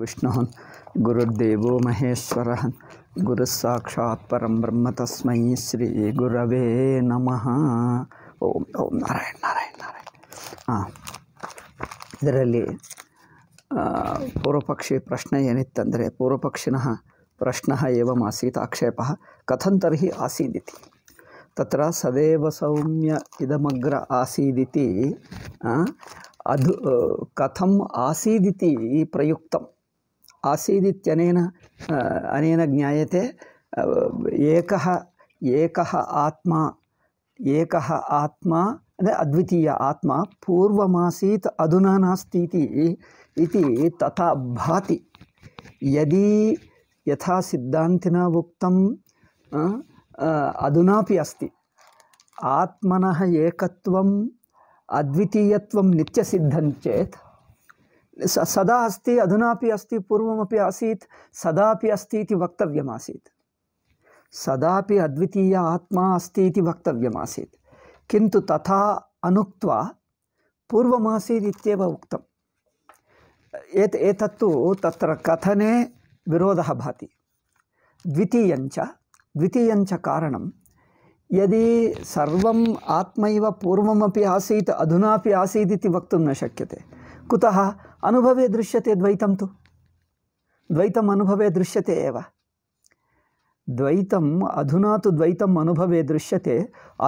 विष्णुः गुरुर्देवो महेश्वरः गुरुस्साक्षात् परं ब्रह्म तस्मै श्रीगुरवे नमः ओम ओम नारायण नारायण नारायण ಹಾಂ ಇದರಲ್ಲಿ ಪೂರ್ವಪಕ್ಷಿ ಪ್ರಶ್ನೆ ಏನಿತ್ತಂದರೆ ಪೂರ್ವಪಕ್ಷಿನ ಪ್ರಶ್ನ ಏವಂ ಆಸೀತ್ ಆಕ್ಷೇಪ ಕಥಂ ತರ್ಹಿ ಆಸೀದಿತಿ ತತ್ರ ಸದೇವ ಸೌಮ್ಯ ಇದಮಗ್ರ ಆಸೀದಿತಿ ಅದು ಕಥಂ ಆಸೀದಿತಿ ಪ್ರಯುಕ್ತಂ आसीदित्यनेन अनेन ज्ञायते एकः एकः आत्मा एकः आत्मा अद्वितीय आत्मा पूर्वमासीत् अधुना नास्ति इति तथा भाति यदि यथा सिद्धान्तिना उक्तं अधुनापि अस्ति आत्मनः एकत्वम् अद्वितीयत्वं नित्यसिद्धं चेत् सदा अस्ति अधुना अस्ति पूर्वमपि आसीत् सदापि अस्ति इति वक्तव्यमासीत् सदापि अद्वितीय आत्मा अस्ति इति वक्तव्यमासीत् किन्तु तथा अनुक्त्वा पूर्वमासीत् इत्येव उक्तम् एत एतत्तु तत्र कथने विरोधः भाति द्वितीयञ्च द्वितीयञ्च कारणं यदि सर्वम् आत्मैव पूर्वमपि आसीत् अधुनापि आसीदिति वक्तुं न शक्यते कुतः अनुभवे दृश्यते द्वैतम तो द्वैतम अनुभवे दृश्यते एव द्वैतम अधुना तो द्वैतम अनुभवे दृश्यते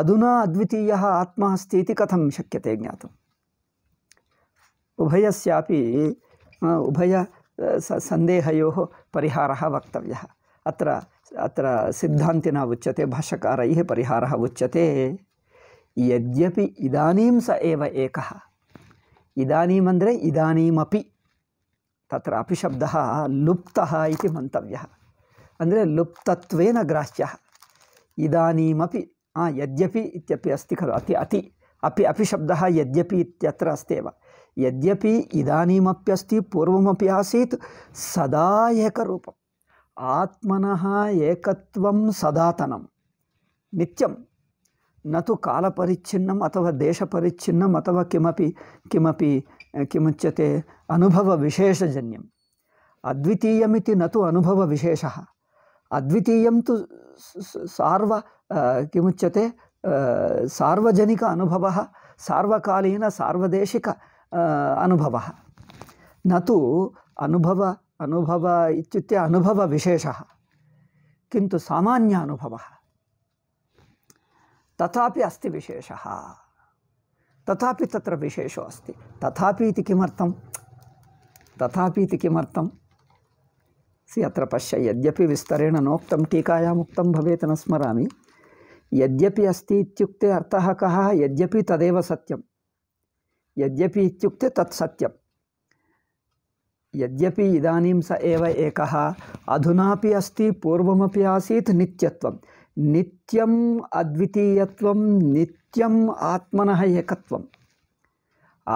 अधुना अद्वितीय आत्मा अस्ती कथम कथं शक्यते ज्ञातुम् उभयस्यापि उभय सन्देहयोः परिहारः वक्तव्यः अत्र अत्र सिद्धान्तिना उच्यते भाष्यकारैः परिहारः उच्यते यद्यपि इदानीं स एव एकः इदानीमंद्रे इदानीमपि तत्र अपि शब्दः लुप्तः इति मन्तव्यः ಅಂದರೆ लुप्तत्वेन ग्राह्यः इदानीमपि हा यद्यपि इत्यपि अस्ति खलु अति अति अपि अपि शब्दः यद्यपि इत्यत्र अस्त्येव यद्यपि इदानीमप्यस्ति पूर्वमपि आसीत् सदा एकरूपम् आत्मनः एकत्वं सदातनं नित्यं न तो कालपरिच्छिन्न अथवा देशपरिच्छिन्न अथवा किमपि किमपि किमुच्यते विशेषजन्यम अद्वितीयमिति न तो अभव विशेष अद्वितीयं तो सार्व किमुच्यते सार्वजनिक अनुभवः सार्वकालीनसार्वदेशिक अभव न तु अभव अनुभव अभव विशेष किंतु सामुभव अनुभवः तथापि अस्ति विशेषः तथापि तत्र विशेषो अस्ति तथापि इति किमर्थं तथापि इति किमर्थं सि अत्र पश्य यद्यपि विस्तरेण नोक्तं टीकायाम् उक्तं भवेत् न स्मरामि यद्यपि अस्ति इत्युक्ते अर्थः कः यद्यपि तदेव सत्यं यद्यपि इत्युक्ते तत् सत्यं यद्यपि इदानीं स एव एकः अधुनापि अस्ति पूर्वमपि आसीत् नित्यत्वं नित्यम अद्वितीयत्वम नित्यम आत्मन एकत्वम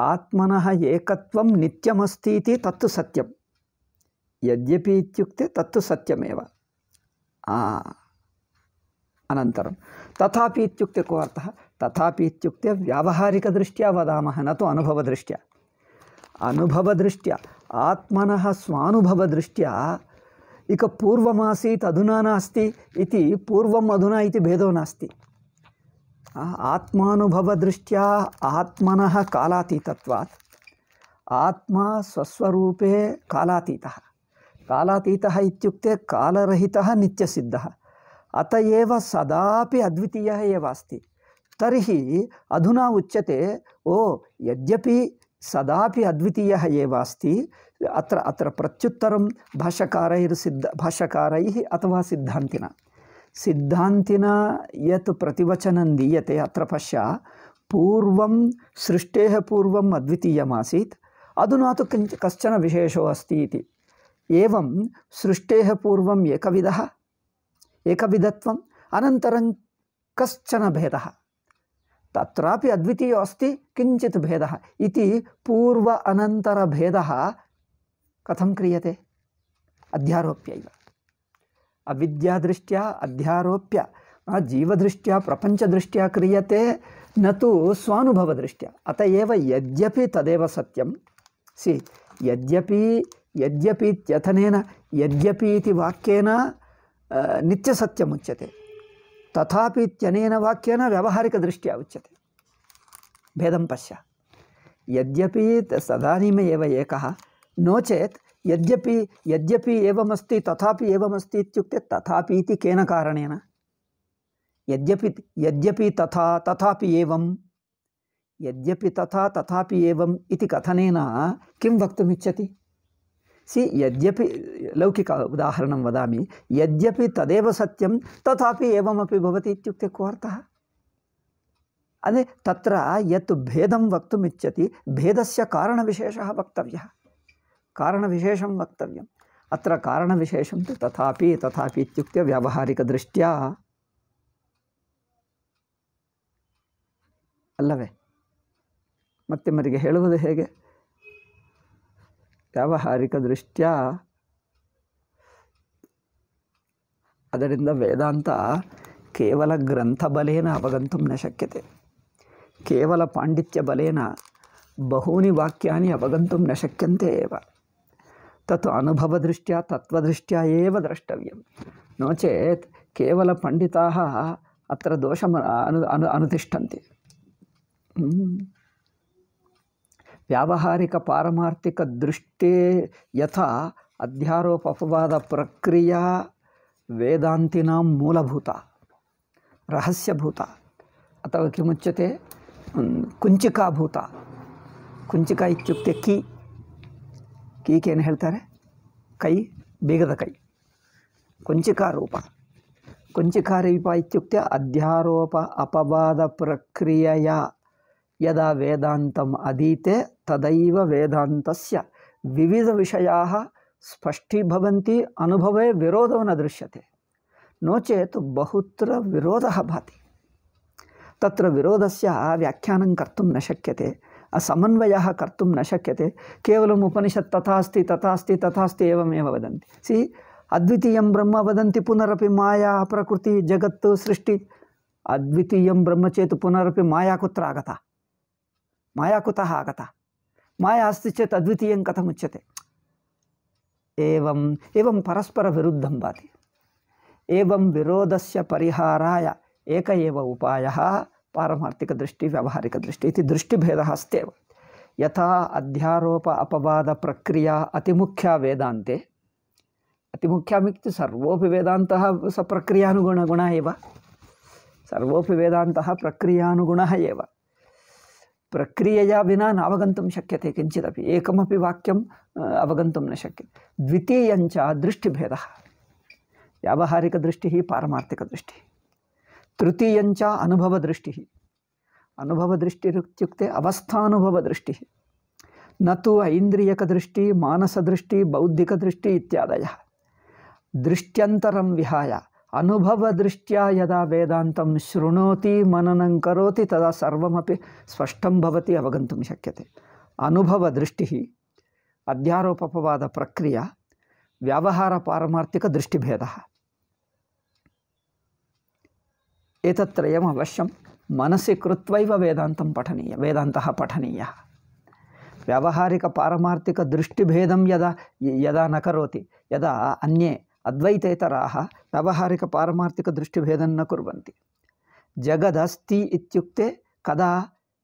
आत्मन एकत्वम नित्यमस्ती तत्तु सत्यम यद्यपि इत्युक्ते तत्तु सत्यमेव अनन्तरं तथा इत्युक्ते को अर्थः तथापि इत्युक्ते व्यावहारिकदृष्ट्या वदामः न तु अनुभवदृष्ट्या अनुभवदृष्ट्या आत्मनः स्वानुभवदृष्ट्या इक पूर्वम् अधुना नास्ति इति अधुना भेदो नास्ति आत्मानुभवदृष्ट्या आत्मन कालातीतत्वात् आत्मा स्वस्वे कालातीतः कालातीत इत्युक्ते कालरहितः नित्यसिद्धः अत एव सदापि अद्वितीयः अधुना उच्यते ओ यद्यपि सदापि अद्वितीयः एव अत्र अत्र प्रत्युत्तरं सिद्ध भाष्यकारैः अथवा सिद्धान्तिना सिद्धान्तिना यत् प्रतिवचनं दीयते अत्र पश्य पूर्वं सृष्टेः पूर्वम् अद्वितीयमासीत् अधुना तु किञ्च कश्चन विशेषो अस्ति इति एवं सृष्टेः पूर्वम् एकविधः एकविधत्वम् अनन्तरं कश्चन भेदः तत्रापि अद्वितीयो अस्ति किञ्चित् भेदः इति पूर्व अनन्तरभेदः कथम क्रियते अध्यारोप्यैव अविद्यादृष्ट्या अध्यारोप्य जीवदृष्ट्या प्रपञ्चदृष्ट्या क्रियते न तु स्वानुभवदृष्ट्या अत एव यद्यपि तदेव सत्यं सि यद्यपि यद्यपि यद्यथन यद्यपि इति वाक्येन नित्यसत्यम् उच्यते तथापि इत्यनेन वाक्येन व्यावहारिकदृष्ट्या उच्यते भेदं पश्य यद्यपि तदानीमेव एकः नोचे यद्यपि यद्यपि एवमस्ति तथापि एवमस्ति इत्युक्ते तथापि इति केन कारणेन यद्यपि यद्यपि तथा तथापि एवं यद्यपि तथा तथापि एवम् इति कथनेन किं वक्तुमिच्छति सि यद्यपि लौकिक उदाहरणं वदामि यद्यपि तदेव सत्यं तथापि एवमपि भवति इत्युक्ते कोऽर्थः अने तत्र यत् भेदं वक्तुमिच्छति भेदस्य कारणविशेषः वक्तव्यः ವಕ್ತವ್ಯಂ ಅತ್ರ अत्र कारणविशेषं ತಥಾಪಿ ತಥಾಪಿ तथापि ವ್ಯಾವಹಾರಿಕ ದೃಷ್ಟ್ಯಾ ಅಲ್ಲವೇ ಮರಿಗೆ ಹೇಳುವುದು ಹೇಗೆ ವ್ಯಾವಹಾರಿಕ ದೃಷ್ಟ್ಯಾ ಅದರಿಂದ ವೇದಾಂತ ಕೇವಲ ಗ್ರಂಥ ಬಲೇನ ಅವಗಂತು ನ ಶಕ್ಯತೆ ಕೇವಲ ಪಾಂಡಿತ್ಯ ಬಲೇನ ಬಹೂನಿ ವಾಕ್ಯಾನಿ ಅವಗಂತು ನ ಶಕ್ಯಂತೆ ಏವ तत् अनुभवदृष्ट्या तत्त्वदृष्ट्या एव द्रष्टव्यं नो चेत् केवलपण्डिताः अत्र दोषम् अनु अनु अनुतिष्ठन्ति हम्म। व्यावहारिकपारमार्थिकदृष्टे यथा अध्यारोप वेदान्तिनां मूलभूता रहस्यभूता अथवा किमुच्यते कुञ्चिकाभूता कुञ्चिका इत्युक्ते की ईकेन हेतर कई बिगद कई कुंचिकारूप कुंचिकारूप इत अध्याप अपवाद प्रक्रिया यदा वेदात अधीते तदव वेदात विविध विषया स्पष्टीभव अनुभव विरोध न दृश्य नोचे तो बहुत विरोध भाति त्रोध से व्याख्यान कर्म न शक्य है समन्वय कर्त न शक्य केवलम् उपनिषत् तथा अस्ति तथा एवमेव वदन्ति सि अद्वितीयं ब्रह्म वदन्ति पुनरपि माया प्रकृति जगत् सृष्टि अद्वितीयं ब्रह्म चेत् पुनरपि माया कुत्र आगता माया कुतः आगता माया अस्ति चेत् अद्वितीयं कथमुच्यते एवम् एवं परस्परविरुद्धं भाति एवं विरोधस्य परिहाराय एक एव उपायः पारमार्थिकदृष्टिः दृष्टि इति भेद हस्ते यथा अध्यारोप अपवादप्रक्रिया अतिमुख्या अति अतिमुख्यामिति सर्वोपि वेदांतः स प्रक्रियानुगुणगुणः एव सर्वोपि वेदांतः प्रक्रियानुगुणः एव प्रक्रियया विना नावगन्तुं शक्यते किञ्चिदपि एकमपि वाक्यं अवगन्तुं न शक्यते द्वितीयञ्च दृष्टिभेदः व्यावहारिकदृष्टिः पारमार्थिकदृष्टिः ತೃತೀಯಂಚ ಅನುಭವದೃಷ್ಟಿ ಅವಸ್ಥಾನುಭವ ದೃಷ್ಟಿ ನತು ದೃಷ್ಟಿ ಮಾನಸದೃಷ್ಟಿ ದೃಷ್ಟಿ ಇತ್ಯಾದಯ ದೃಷ್ಟ್ಯಂತರಂ ವಿಹಾಯ ಅನುಭವದೃಷ್ಟ್ಯಾ ಯದಾ ವೇದಾಂತಂ ಶೃಣೋತಿ ಮನನಂ ಕರೋತಿ ತದಾ ಸರ್ವಮಪಿ ಸ್ಪಷ್ಟಂ ಭವತಿ ಅವಗಂತುಂ ಶಕ್ಯತೆ ಅನುಭವದೃಷ್ಟಿ ಅಧ್ಯಾರೋಪವಾದ ಪ್ರಕ್ರಿಯೆ ವ್ಯವಹಾರ ಪಾರಮಾರ್ಥಿಕ ದೃಷ್ಟಿಭೇದ एतत्त्रयम् अवश्यं मनसि कृत्वैव वेदान्तं पठनीय वेदान्तः पठनीयः व्यावहारिकपारमार्थिकदृष्टिभेदं यदा यदा न करोति यदा अन्ये अद्वैतेतराः व्यावहारिकपारमार्थिकदृष्टिभेदं न कुर्वन्ति जगदस्ति इत्युक्ते कदा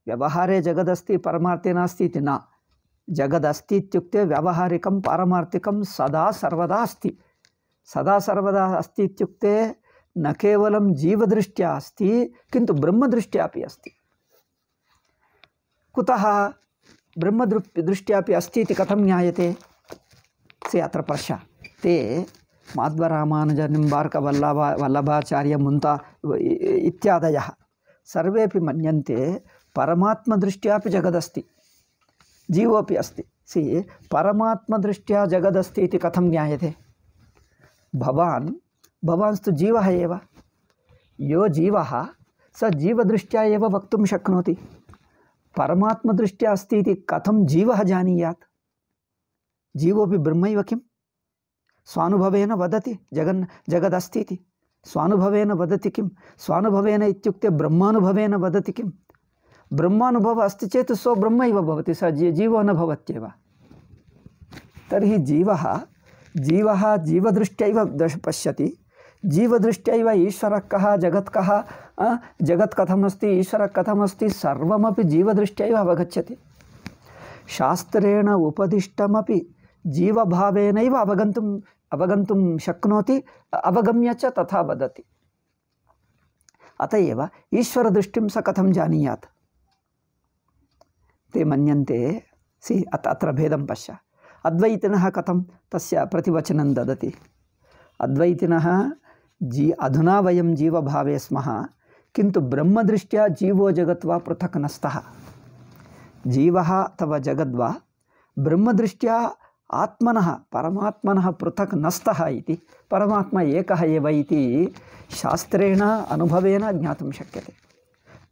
व्यवहारे जगदस्ति परमार्थे नास्ति इति न जगदस्ति इत्युक्ते व्यावहारिकं पारमार्थिकं सदा सर्वदा अस्ति सदा सर्वदा अस्ति इत्युक्ते न केवलं जीवदृष्ट्या अस्त किंतु ब्रह्मदृष्ट्या अस्त कुतः ब्रह्मदृ दृष्ट्यापि अस्ती कथम कथं से अत्र पश्य ते माध्वरामानुजनिम्बार्कवल्लभा वल्लभाचार्य मुंता इत्यादय सर्वे मनते परमात्मदृष्ट्यापि जगदस्ति जीवोपि अस्ति सी परमात्मदृष्ट्या जगदस्ति कथम कथं ज्ञायते भवांस्तु जीवः एव यो जीव स जीवदृष्ट्या वक्त शक्नो शक्नोति परमात्मदृष्ट्या अस्ती कथम जीव जीवः जानीयात् जीवोपि ब्रह्म किं स्वानुभवेन वदति जगन् जगदस्ति स्वानुभवेन वदति किं स्वानुभवेन इत्युक्ते ब्रह्मानुभवेन वदति किं ब्रह्मानुभवः अस्ति चेत् सो ब्रह्म इव भवति स जी जीवो न भवत्येव तर्हि जीवः जीवः जीवदृष्ट्यैव दश पश्यति जीवदृष्ट ईश्वर ईश्वरः कः जगत् कः जगत् कथमस्ति ईश्वरः कथमस्ति सर्वमपि जीवदृष्ट्या इव अवगच्छति शास्त्रेण उपदिष्टमपि जीवभावेनैव अवगन्तुम् अवगन्तुं शक्नोति अवगम्य च तथा वदति अत एव स कथम जानीयात् ते मन्यन्ते सि अत्र भेदं पश्य अद्वैतिनः कथम तस् प्रतिवचन ददती अद्वैतिन जी अधुना भावे स्म किंतु ब्रह्म दृष्टिया जीवो जगत्वा पृथक् न स्तः जीव अथवा जगद्वा ब्रह्मदृष्ट्या आत्मन परमात्मनः पृथक न स्तः परमात्मा शास्त्रेण अनुभवेन ज्ञातुं शक्यते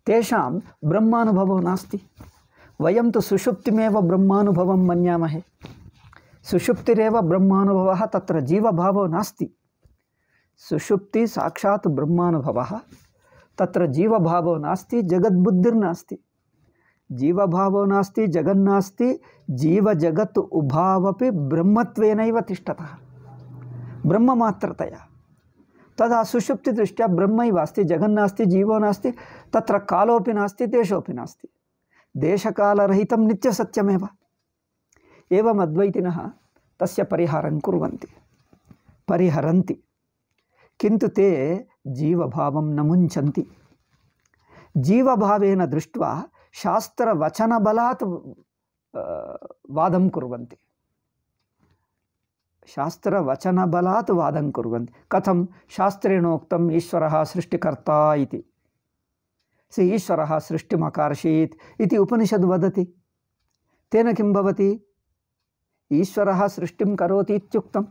तेषां नस्त नास्ति वयं तु सुषुप्तिमेव ब्रह्मानुभवं मन्यामहे सुषुप्तिरेव ब्रह्मानुभवः तत्र जीवभावो नास्ति सुषुप्ति साक्षात् ब्रह्मानुभव तत्र जीवभावो नास्ति जगद्बुद्धिर्नास्ति जीवभावो नास्ति जगन्नास्ति जीवजगत् उभावपि ब्रह्मत्वेनैव तिष्ठतः ब्रह्ममात्रतया तदा सुषुप्तिदृष्ट्या ब्रह्मैव अस्ति जगन्नास्ति जीवो नास्ति तत्र कालोपि नास्ति देशोपि नास्ति देशकालरहितं नित्यसत्यमेव एवम् अद्वैतिनः तस्य परिहारं कुर्वन्ति परिहरन्ति किंतु ते जीवभावं न मुञ्चन्ति जीवभावेन दृष्ट्वा शास्त्रवचनबलात् वादं कुर्वन्ति शास्त्रवचनबलात् वादं कुर्वन्ति कथम शास्त्रेणोक्त ईश्वर सृष्टिकर्ता इति स ईश्वरः सृष्टिमकार्षीत् इति उपनिषद् वदति तेन किं भवति ईश्वरः सृष्टिं करोति इत्युक्तम्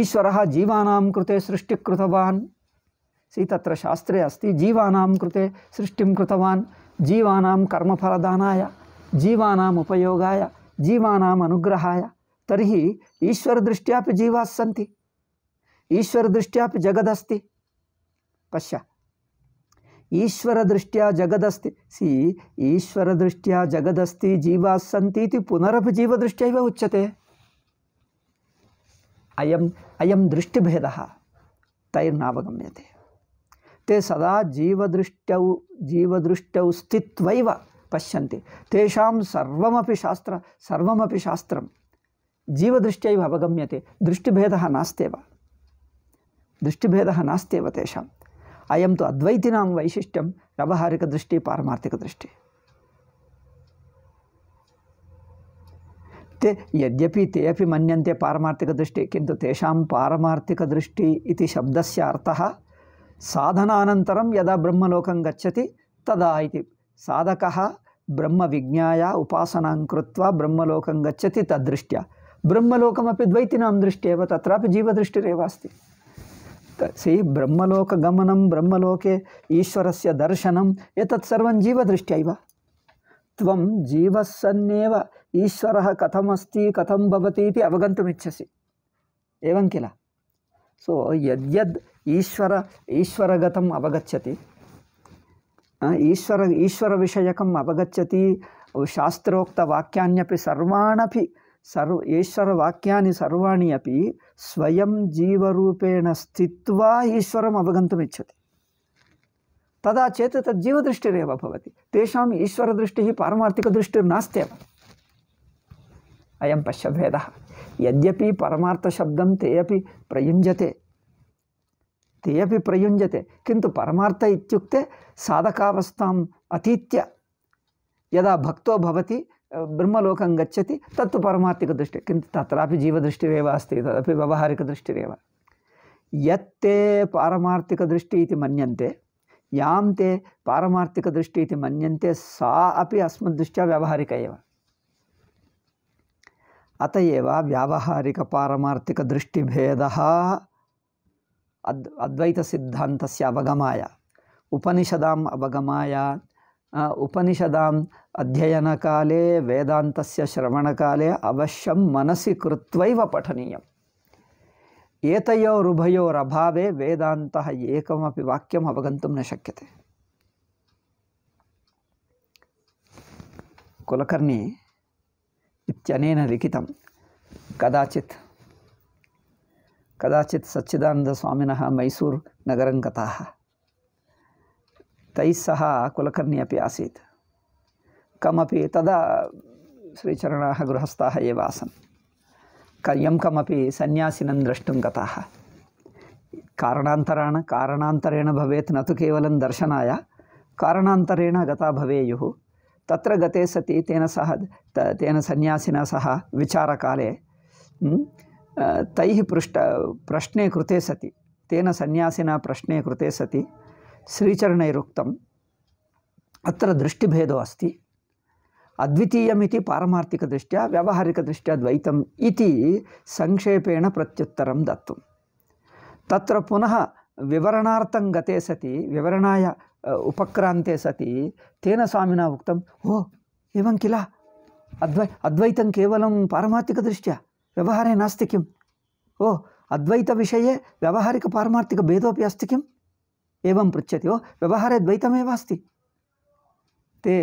ईश्वर जीवा कृते सृष्टिकृतवान् सि शास्त्रे अस्त जीवा कृते सृष्टिं कृतवान् जीवानां कर्मफलदानाय जीवानाम् उपयोगाय जीवानाम् अनुग्रहाय तर्हि ईश्वरदृष्ट्यापि जीवाः पश्य ईश्वरदृष्टिया जगदस्ति सी ईश्वरदृष्टिया जगदस्ति जीवाः सन्ति जीवदृष्ट पुनरपि जीवदृष्ट्या उच्यते अयम् अयं दृष्टिभेद तैर्नावगम्यते ते सदा जीवदृष्टौ जीवदृष्टौ स्थित्वैव पश्यन्ति तेषां शास्त्र सर्वमपि शास्त्रं जीवदृष्ट्यैव अवगम्यते दृष्टिभेदः नास्त्येव दृष्टिभेदः नास्त्येव तेषाम् अयं तु अद्वैतिनां वैशिष्ट्यं व्यावहारिकदृष्टिः ते यद्यपि ते अपि मन्यन्ते पारमार्थिकदृष्टिः किन्तु तेषां पारमार्थिकदृष्टिः इति शब्दस्य अर्थः साधनानन्तरं यदा ब्रह्मलोकं गच्छति तदा इति साधकः ब्रह्मविज्ञाया उपासनां कृत्वा ब्रह्मलोकं गच्छति तद्दृष्ट्या ब्रह्मलोकमपि द्वैतीनां दृष्ट्या एव तत्रापि जीवदृष्टिरेव अस्ति ते ब्रह्मलोकगमनं ब्रह्मलोके ईश्वरस्य दर्शनम् एतत् सर्वं जीवदृष्ट्यैव त्वं जीवस्सन्नेव ఈశ్వరः కథమస్తి కథం భవతి ఇది అవగంతుమిచ్చసి ఏవం కిల సో యద్యద్ ఈశ్వర ఈశ్వరగతం అవగచ్చతి ఈశ్వర ఈశ్వర విషయకం అవగచ్చతి శాస్త్రోక్త వాక్యాన్యపి సర్వాణపి సర్వ ఈశ్వర వాక్యాన్ని సర్వాణి అపి స్వయం జీవరూపేణ స్థిత్వా ఈశ్వరం అవగంతుమిచ్చతి తదా చేత తజ్జీవదృష్టిరేవ భవతి తేషాం ఈశ్వరదృష్టి పారమార్థిక పారమార్థికదృష్టిర్నాస్తి अयं पश्यभेदः यद्यपि परमार्थशब्दं ते अपि प्रयुञ्जते ते अपि प्रयुञ्जते किन्तु परमार्थ इत्युक्ते साधकावस्थाम् अतीत्य यदा भक्तो भवति ब्रह्मलोकं गच्छति तत्तु पारमार्थिकदृष्टिः किन्तु तत्रापि जीवदृष्टिरेव अस्ति तदपि व्यवहारिकदृष्टिरेव यत्ते पारमार्थिकदृष्टिः इति मन्यन्ते यां ते पारमार्थिकदृष्टिः इति मन्यन्ते सा अपि अस्मद्दृष्ट्या एव अत एव व्यावहारिकपारमार्थिकदृष्टिभेदः अद् सिद्धांत अवगमाय उपनिषदाम् अवगमाय उपनिषदाम् श्रवण काले अवश्य मनसी मनसि पठनीय पठनीयम् एतयोरुभयोरभावे वेदात एक वाक्यम अवगन्तुं न शक्य कुलकर्णी जनेन लिखित कदाचि कदाचि सच्चिदानन्दस्वामिनः मैसूर गताः तैः सह कुलकर्णी अपि आसीत् कमपि तदा श्रीचरण गृहस्थ एव आसन् यं कमपि सन्यासिनं द्रष्टुं गताः कारणान्तरेण कारणान्तरेण भवेत् न तु केवलं दर्शनाय कारणातरेण गता भवेयुः तत्र गते सति तेन सह तेन सन्यासिना सह विचारकाले तैः पृष्ट प्रश्ने कृते सति तेन सन्यासिना प्रश्ने कृते सति श्रीचरणैरुक्तम् अत्र दृष्टिभेदो अस्ति अद्वितीयमिति पारमार्थिकदृष्ट्या व्यावहारिकदृष्ट्या द्वैतम् इति संक्षेपेण प्रत्युत्तरं दत्तं तत्र पुनः विवरणार्थं गते सति विवरणाय ఉపక్రాంతే సతి తేన స్వామినా ఉక్తం ఓ ఏవం కిల అద్వై అద్వైతం కేవలం పారమార్థిక దృష్ట్యా వ్యవహారే నాస్తి కిం ఓ పారమార్థిక భేదోపి అస్తి కిం ఏం పృచ్చతి ఓ వ్యవహారే द्वैतमेव అస్తి తే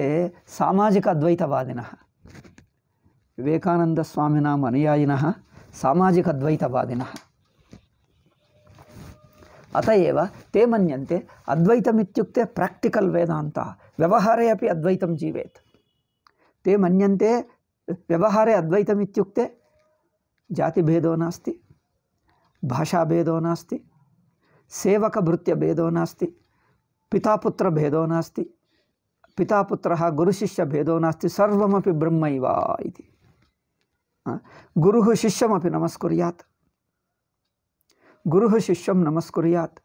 సామాజిక అద్వైతవాదిన వివేకానందస్వామినాం అనుయాయిన సామాజిక అద్వైతవాదిన अतएव ते मन्यन्ते अद्वैतमित्युक्ते प्राक्टिकल् वेदान्तः व्यवहारे अभी अद्वैत जीवे ते मन्यन्ते व्यवहारे अद्वैतमित्युक्ते जातिदो नास्त भाषाभेदो नास्ति सेवकभृत्यभेदो नास्ति पितापुत्रभेदो नास्ति पितापुत्र गुरुशिष्यभेदो नास्ति सर्वमपि ब्रह्म इति गुरुः शिष्यमपि गुरुः शिष्य नमस्कुर्यात्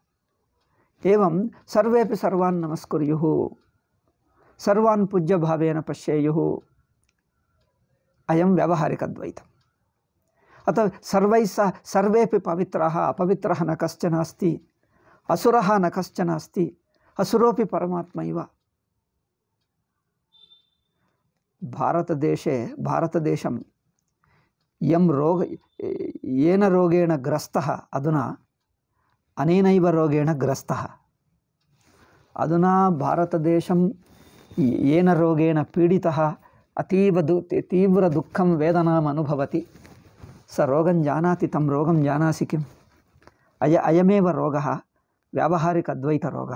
सर्वे सर्वेपि सर्वान् नमस्कुर्युः सर्वान् पूज्यभावेन पश्येयुः अयं व्यावहारिकद्वैतम् अतः सर्वैः सह सर्वेपि पवित्राः न कश्चन अस्ति असुरः न कश्चन अस्ति असुरोपि देशे भारत देशम ಯಂ ರೋಗ ಏನ ರೋಗೇಣ ಗ್ರಸ್ತ ಅದನ್ನು ಅನೇನೈವ ರೋಗೇಣ ಗ್ರಸ್ತ ಅದನ್ನು ಭಾರತ ಭಾರತದೇಶಂ ಏನ ರೋಗೇಣ ಪೀಡಿತ ಅತೀವ ದು ತೀವ್ರ ದುಃಖಂ ವೇದನಾಂ ಅನುಭವತಿ ಸ ರೋಗಂ ಜಾನಾತಿ ತಮ್ಮ ರೋಗಂ ಜಾನಾಸಿ ಕಿಂ ಅಯ ಅಯಮೇವ ರೋಗ ವ್ಯಾವಹಾರಿಕ ಅದ್ವೈತ ರೋಗ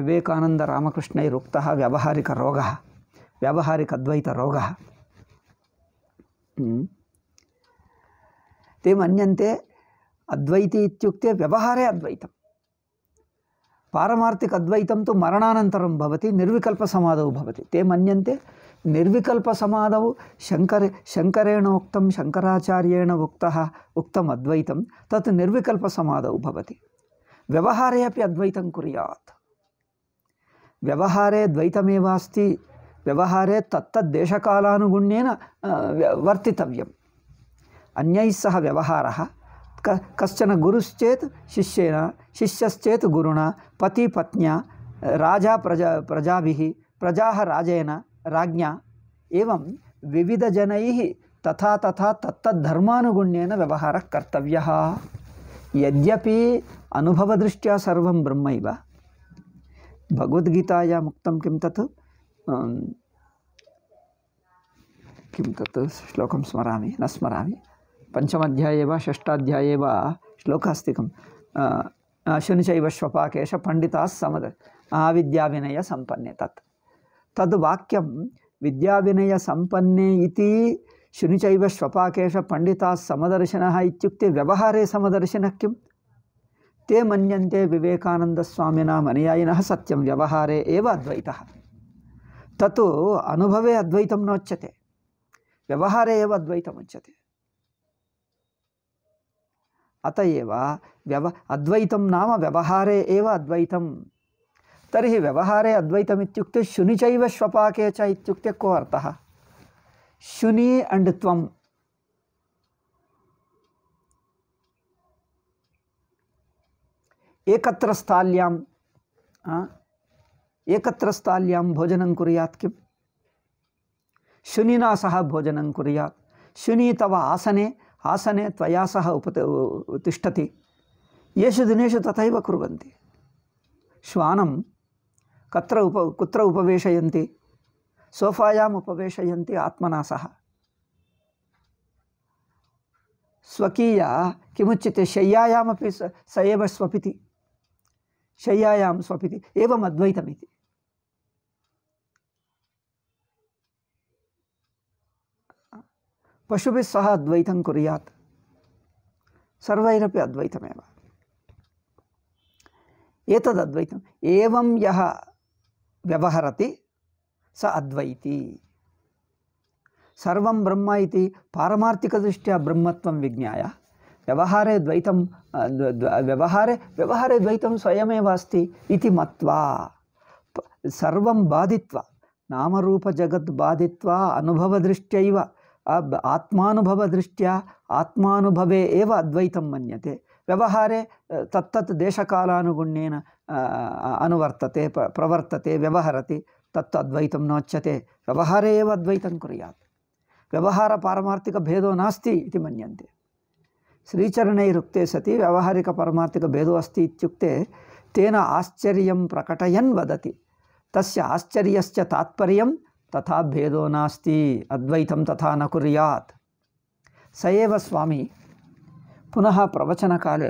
ವಿವೇಕಾನಂದ ರಾಮಕೃಷ್ಣೈರುಕ್ತ ವ್ಯಾವಹಾರಿಕ ರೋಗ ವ್ಯಾವಹಾರಿಕ ಅದ್ವೈತ ರೋಗ ते मन्यन्ते अद्वैती इत्युक्ते व्यवहारे अद्वैतं पारमार्थिक अद्वैतं तु मरणानन्तरं भवति निर्विकल्पसमाधौ भवति ते मन्यन्ते निर्विकल्पसमाधौ शङ्कर शङ्करेणोक्तं शङ्कराचार्येण उक्तः उक्तम् अद्वैतं तत् निर्विकल्पसमाधौ भवति व्यवहारे अपि अद्वैतं कुर्यात् व्यवहारे द्वैतमेवास्ति व्यवहारे तत्तद्देशकालानुगुण्येन वर्तितव्यम् अन्यैः सह व्यवहारः क कश्चन गुरुश्चेत् शिष्येन शिष्यश्चेत् गुरुणा पतिपत्न्या राजा प्रजा प्रजाभिः प्रजाः राजेन राज्ञा एवं विविधजनैः तथा तथा तत्तद्धर्मानुगुण्येन व्यवहारः कर्तव्यः यद्यपि अनुभवदृष्ट्या सर्वं ब्रह्मैव भगवद्गीतायाम् उक्तं किं तत् किं तत् श्लोकं स्मरामि न स्मरामि पञ्चमाध्याये वा षष्ठाध्याये वा श्लोकास्तिकं अस्ति कं शनिचैव श्वपाकेश पण्डिताः समद आविद्याविनयसम्पन्ने तत् तद्वाक्यं विद्याविनयसम्पन्ने इति शुनिचैव श्वपाकेश समदर्शिनः इत्युक्ते व्यवहारे समदर्शिनः किं ते मन्यन्ते विवेकानन्दस्वामिनाम् अनुयायिनः सत्यं व्यवहारे एव अद्वैतः तत् अनुभवे अद्वैतं नोच्यते व्यवहारे एव अद्वैतम् उच्यते अत एव व्यव अद्वैतं नाम व्यवहारे एव अद्वैतं तर्हि व्यवहारे अद्वैतमित्युक्ते शुनि चैव श्वपाके च इत्युक्ते को अर्थः शुनि अण्ड् त्वं एकत्र स्थाल्यां एकत्र एकत्रस्ताल्यां भोजनं कुर्यात् किं शुनिना सह भोजनं कुर्यात् शुनी तव आसने आसने त्वया सह उपत तिष्ठति येषु दिनेषु तथैव कुर्वन्ति श्वानं कत्र उप कुत्र उपवेशयन्ति सोफ़ायाम् उपवेशयन्ति आत्मना सह स्वकीय किमुच्यते शय्यायामपि स स एव स्वपिति शय्यायां स्वपिति एवम् अद्वैतमिति पशुभिः सह अद्वैतं कुर्यात् सर्वैरपि अद्वैतमेव एतदद्वैतम् एवं यः व्यवहरति स अद्वैती सर्वं ब्रह्म इति पारमार्थिकदृष्ट्या ब्रह्मत्वं विज्ञाय व्यवहारे द्वैतं व्यवहारे व्यवहारे द्वैतं स्वयमेव अस्ति इति मत्वा सर्वं बाधित्वा नामरूपजगत् अनुभवदृष्ट्यैव आत्मानुभवदृष्ट्या आत्मानुभवे एव अद्वैतं मन्यते व्यवहारे तत्तत् देशकालानुगुण्येन अनुवर्तते प्रवर्तते व्यवहरति तत् अद्वैतं नोच्यते व्यवहारे एव अद्वैतं कुर्यात् व्यवहारपारमार्थिकभेदो नास्ति इति मन्यन्ते श्रीचरणैरुक्ते सति व्यावहारिकपरमार्थिकभेदो अस्ति इत्युक्ते तेन आश्चर्यं प्रकटयन् वदति तस्य आश्चर्यस्य तात्पर्यं तथा भेदो नास्ति अद्वैतम तथा न कुर्यात् स एव स्वामी पुनः प्रवचनकाले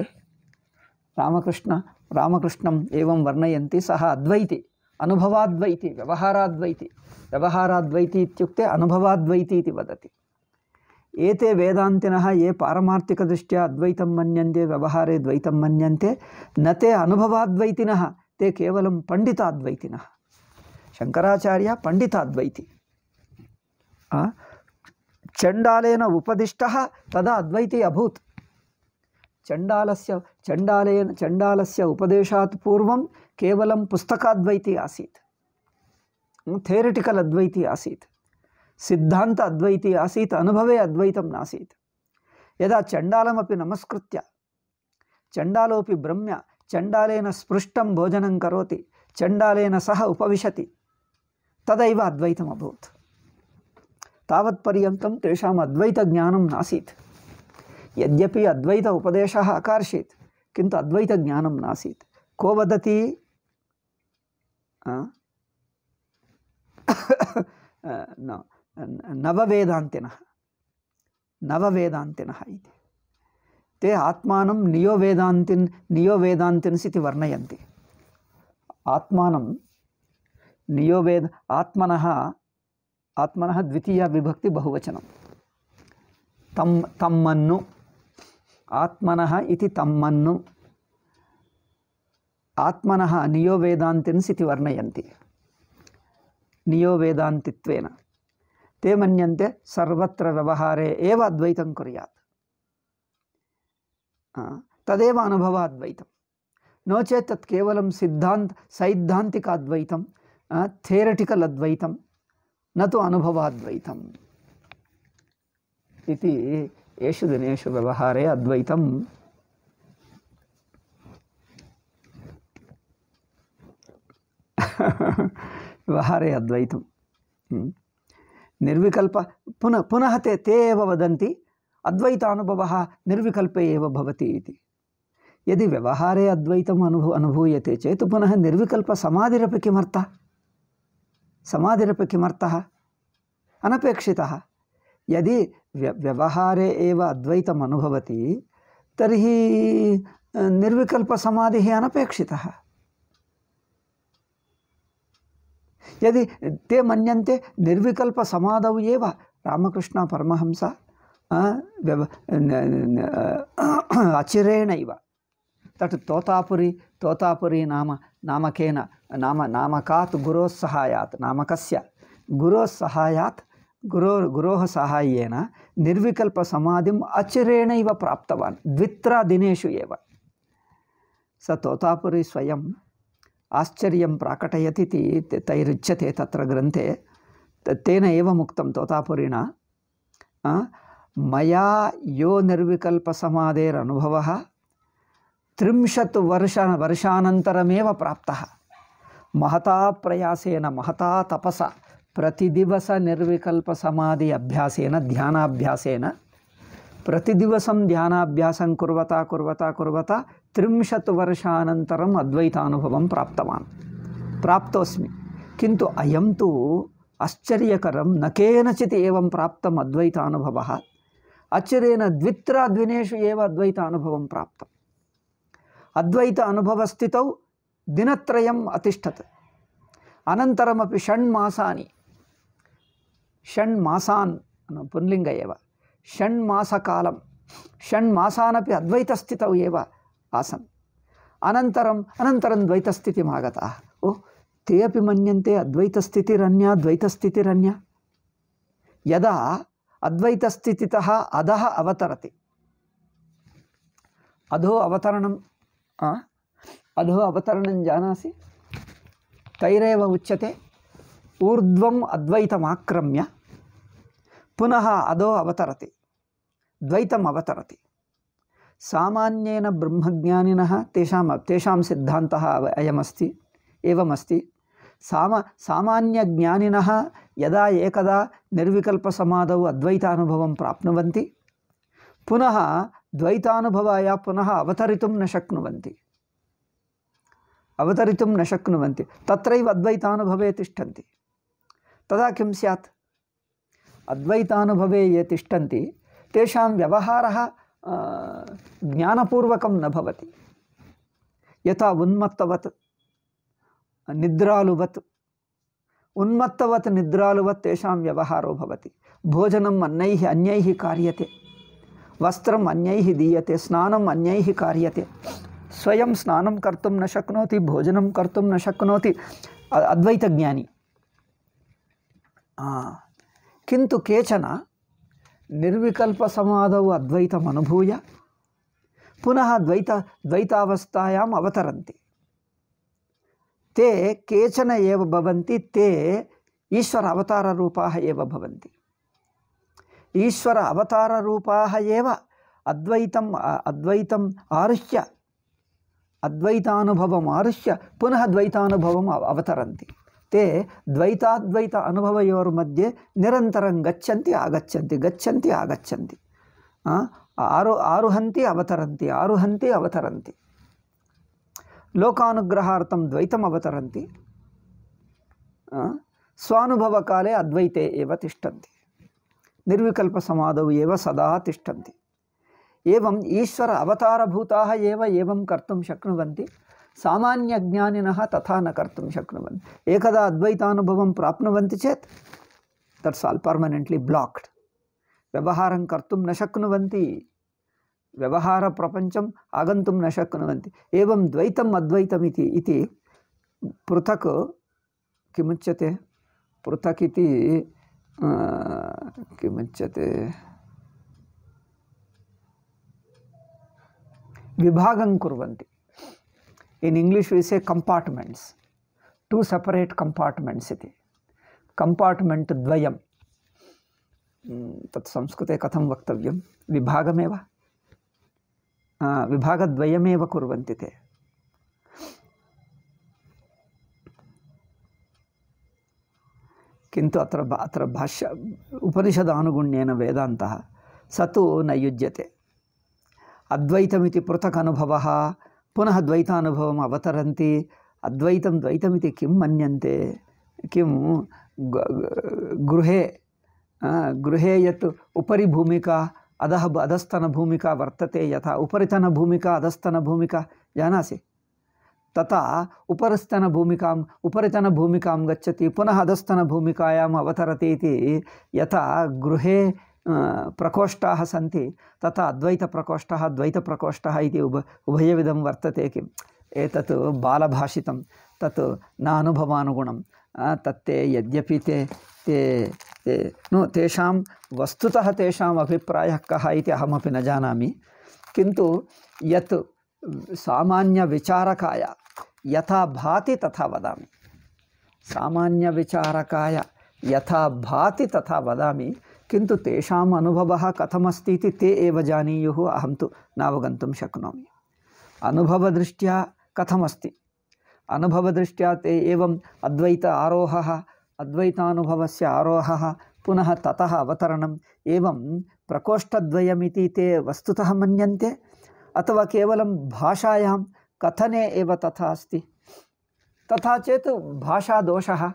रामकृष्ण रामकृष्णम् एवं वर्णयन्ति सः अद्वैति अनुभवाद्वैति व्यवहाराद्वैति व्यवहाराद्वैति इत्युक्ते अनुभवाद्वैति इति वदति एते वेदान्तिनः ये पारमार्थिकदृष्ट्या अद्वैतं मन्यन्ते व्यवहारे द्वैतं मन्यन्ते न ते अनुभवाद्वैतिनः ते केवलं पण्डिताद्वैतिनः शंकराचार्य पंडिताद्वैती चण्डालेन उपदिष्ट तदा अद्वैती अभूत चण्डालस्य चण्डालेन चण्डालस्य उपदेशात् पूर्वं केवलं पुस्तकाद्वैती आसीत् थेरिटिकल् अद्वैती आसीत् सिद्धान्त अद्वैती आसीत् अनुभवे अद्वैतं नासीत् यदा चण्डालमपि नमस्कृत्य चण्डालोऽपि भ्रम्य चण्डालेन स्पृष्टं भोजनं करोति चण्डालेन सह उपविशति तदैव अद्वैतम् अभूत् तावत्पर्यन्तं तेषाम् अद्वैतज्ञानं नासीत् यद्यपि अद्वैत उपदेशः अकार्षीत् किन्तु अद्वैतज्ञानं नासीत् को वदति नववेदान्तिनः नववेदान्तिनः इति ते आत्मानं नियोवेदान्तिन् नियोवेदान्तिन्स् इति वर्णयन्ति आत्मानं నియోవేద్ ఆత్మన ఆత్మన ద్వితీయ విభక్తి బహువచనం తమ్ తమ్మన్ను ఆత్మన ఇది తమ్మన్ను ఆత్మన నియోవేదాంతిన్స్ ఇది వర్ణయంతి నియోవేదాంతిత్వేన తే మన్యంతే సర్వత్ర వ్యవహారే ఏవ అద్వైతం కుర్యాత్ తదేవ అనుభవ అద్వైతం చేత్ తత్ కేవలం సిద్ధాంత అద్వైతం థేరటికల్ అద్వైతం నతు అనుభవాద్వైతం ఇది ఏషు దినేషు వ్యవహారే అద్వైతం వ్యవహారే అద్వైతం నిర్వికల్ప పున పునః తే తే ఏ వదంతి అద్వైతానుభవ నిర్వికల్పే ఏ భవతి ఇది ఎది వ్యవహారే అద్వైతం అనుభూ అనుభూయతే చేతు పునః నిర్వికల్ప निर्विकल्पसमाधिरपि किमर्थः समाधिरपि किम अनपेक्षितः यदि व्य व्यवहारे एव तरी अनुभवति यदि ते मन्यन्ते निर्विकल्पसमाधौ परमहंस अचिरेण व्यव तोतापुरी तोतापुरी नाम नामक नाम नामकात् गुरोः नामकस्य गुरोः गुरो गुरोः साहाय्येन निर्विकल्पसमाधिम् अचिरेणैव प्राप्तवान् द्वित्रदिनेषु एव स तोतापुरी स्वयम् आश्चर्यं प्राकटयति तैरुच्यते तत्र ग्रन्थे तेन एवम् उक्तं तोतापुरिणा मया यो निर्विकल्पसमाधेरनुभवः त्रिंशत् वर्ष वर्षानन्तरमेव प्राप्तः महता प्रयास महता तपसा प्रतिदिवस निर्विकल्प समाधि अभ्यासेन ध्यानाभ्यासेन प्रतिदिवसं ध्यानाभ्यासं कुर्वता कुर्वता कुर्वता त्रिंशत् वर्षानन्तरम् अद्वैतानुभवं प्राप्तवान् प्राप्तोऽस्मि किन्तु अयं तु आश्चर्यकरं न केनचित् एवं प्राप्तम् अद्वैतानुभवः आश्चर्येण द्वित्राद्विनेषु एव अद्वैतानुभवं प्राप्तम् अद्वैत अनुभवस्थितौ दिनत्रयम् अतिष्ठत् अनन्तरमपि षण्मासानि षण्मासान् पुल्लिङ्ग एव षण्मासकालं षण्मासानपि अद्वैतस्थितौ एव आसन् अनन्तरम् अनन्तरं द्वैतस्थितिमागताः ओ ते अपि मन्यन्ते अद्वैतस्थितिरन्या द्वैतस्थितिरन्या यदा अद्वैतस्थितितः अधः अवतरति अधो अवतरणं हा अधो अवतरण जानासि तैरेव उच्यते ऊर्ध्वम् अद्वैतमाक्रम्य पुनः अदो अवतरति द्वैतम् अवतरति सामान्येन ब्रह्मज्ञानिनः तेषां तेषां सिद्धान्तः अयमस्ति एवमस्ति सामा सामान्यज्ञानिनः यदा एकदा निर्विकल्पसमाधौ अद्वैतानुभवं प्राप्नुवन्ति पुनः द्वैतानुभवाय पुनः अवतरितुं न शक्नुवन्ति अवतरितुं न शक्ति तत्रैव अद्वैतानुभवे तदा किं स्यात् अद्वैतानुभवे ये तिष्ठन्ति तेषां व्यवहारः ज्ञानपूर्वकं उन्मत्तवत् निद्रालुवत् उन्मत्तवत् निद्रालुवत् व्यवहारो भवति भोजनम् अन्यैः अन्यैः कार्यते दीयते स्नानम् अन्यैः कार्यते స్వయం స్నానం కర్తుం న శక్నోతి భోజనం కర్తుం న శక్నోతి అద్వైత జ్ఞాని కింటు కేచన నిర్వికల్ప సమాధౌ అద్వైతం అనుభూయ పునః ద్వైత ద్వైతావస్థాయాం అవతరంతి తే కేచన ఏవ భవంతి తే ఈశ్వర అవతార రూపాహ ఏవ భవంతి ఈశ్వర అవతార రూపాహ ఏవ అద్వైతం అద్వైతం ఆరుహ్య అద్వైతానుభవం ఆరుష్య పునః ద్వైతానుభవం అవతరంతి తే ద్వైతాద్వైత అనుభవయోర్ మధ్య నిరంతరం గచ్చంతి ఆగచ్చంతి గచ్చంతి ఆగచ్చంతి ఆరు ఆరుహంతి అవతరంతి ఆరుహంతి అవతరంతి లోకానుగ్రహార్థం ద్వైతం అవతరంతి స్వానుభవకాలే అద్వైతే ఏవ తిష్టంతి నిర్వికల్ప సమాధవు ఏవ సదా తిష్టంతి एवम् ईश्वर अवतारभूताः एव एवं कर्तुं शक्नुवन्ति सामान्यज्ञानिनः तथा न कर्तुं शक्नुवन्ति एकदा अद्वैतानुभवं प्राप्नुवन्ति चेत् दट्स् आल् पर्मनेण्ट्लि ब्लाक्ड् व्यवहारं कर्तुं न शक्नुवन्ति व्यवहारप्रपञ्चम् आगन्तुं न शक्नुवन्ति एवं द्वैतम् अद्वैतमिति इति पृथक् किमुच्यते पृथक् इति किमुच्यते विभागं कुर्वन्ति इन् इङ्ग्लिश् वि से कम्पार्ट्मेण्ट्स् टु सपरेट् कम्पार्ट्मेण्ट्स् इति कम्पार्ट्मेण्ट् द्वयं hmm, तत् संस्कृते कथं वक्तव्यं विभागमेव विभागद्वयमेव कुर्वन्ति ते किन्तु अत्र अत्र भाष्य उपनिषदानुगुण्येन वेदान्तः स तु न युज्यते अद्वैतमिति पृथक अनुभव पुनः द्वैतानुभव అవతరంతి అద్వైతం ద్వైతమితి किं మన్యంతే కిం గృహే గృహే యత్ ఉపరి భూమిక अधः भूमिका वर्तते यथा अधस्तन भूमिका जानासि तथा उपरिस्तनभूमिकाम् भूमिका गच्छति पुनः अधस्तनभूमिकायाम् अवतरति इति यथा गृहे प्रकोष्ठाः सन्ति तथा अद्वैतप्रकोष्ठः द्वैतप्रकोष्ठः इति उभ उभयविधं वर्तते किम् एतत् बालभाषितं तत् नानुभवानुगुणं तत्ते यद्यपि ते ते ते नु तेषां वस्तुतः तेषाम् अभिप्रायः कः इति अहमपि न जानामि किन्तु यत् सामान्यविचारकाय यथा भाति तथा वदामि सामान्यविचारकाय यथा भाति तथा वदामि किंतु तेषाम् अनुभवः कथमस्ति इति ते एव जानीयुः अहं तु नावगन्तुं शक्नोमि अनुभवदृष्ट्या कथमस्ति अनुभवदृष्ट्या ते एवम् अद्वैत आरोहः अद्वैतानुभवस्य आरोहः पुनः ततः अवतरणम् एवं प्रकोष्ठद्वयमिति ते वस्तुतः मन्यन्ते अथवा केवलं भाषायां कथने एव तथा अस्ति तथा चेत् भाषादोषः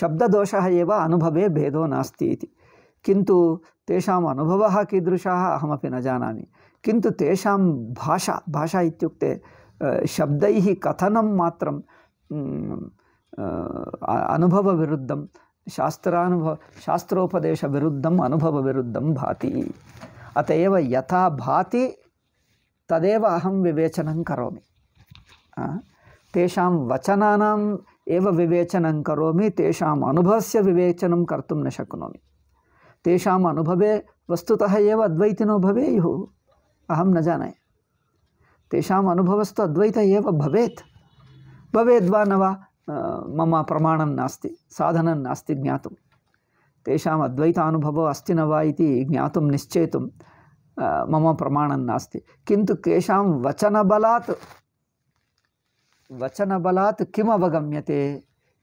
शब्ददोषः एव अनुभवे भेदो नास्ति इति किन्तु तेषाम् अनुभवः कीदृशाः अहमपि न जानामि किन्तु तेषां भाषा भाषा इत्युक्ते शब्दैः कथनं मात्रं अनुभवविरुद्धं शास्त्रानुभव शास्त्रोपदेशविरुद्धम् अनुभवविरुद्धं भाति अत एव यथा भाति तदेव अहं विवेचनं करोमि तेषां वचनानाम् एव विवेचनं करोमि तेषाम् अनुभवस्य विवेचनं कर्तुं न शक्नोमि तेषाम् अनुभवे वस्तुतः एव अद्वैतिनो भवेयुः अहं न जाने तेषाम् अनुभवस्तु अद्वैत एव भवेत् भवेद्वा न वा मम प्रमाणं नास्ति साधनं नास्ति ज्ञातुं तेषाम् अद्वैतानुभवो अस्ति न वा इति ज्ञातुं निश्चेतुं मम प्रमाणं नास्ति किन्तु केषां वचनबलात् वचनबलात् किमवगम्यते अवगम्यते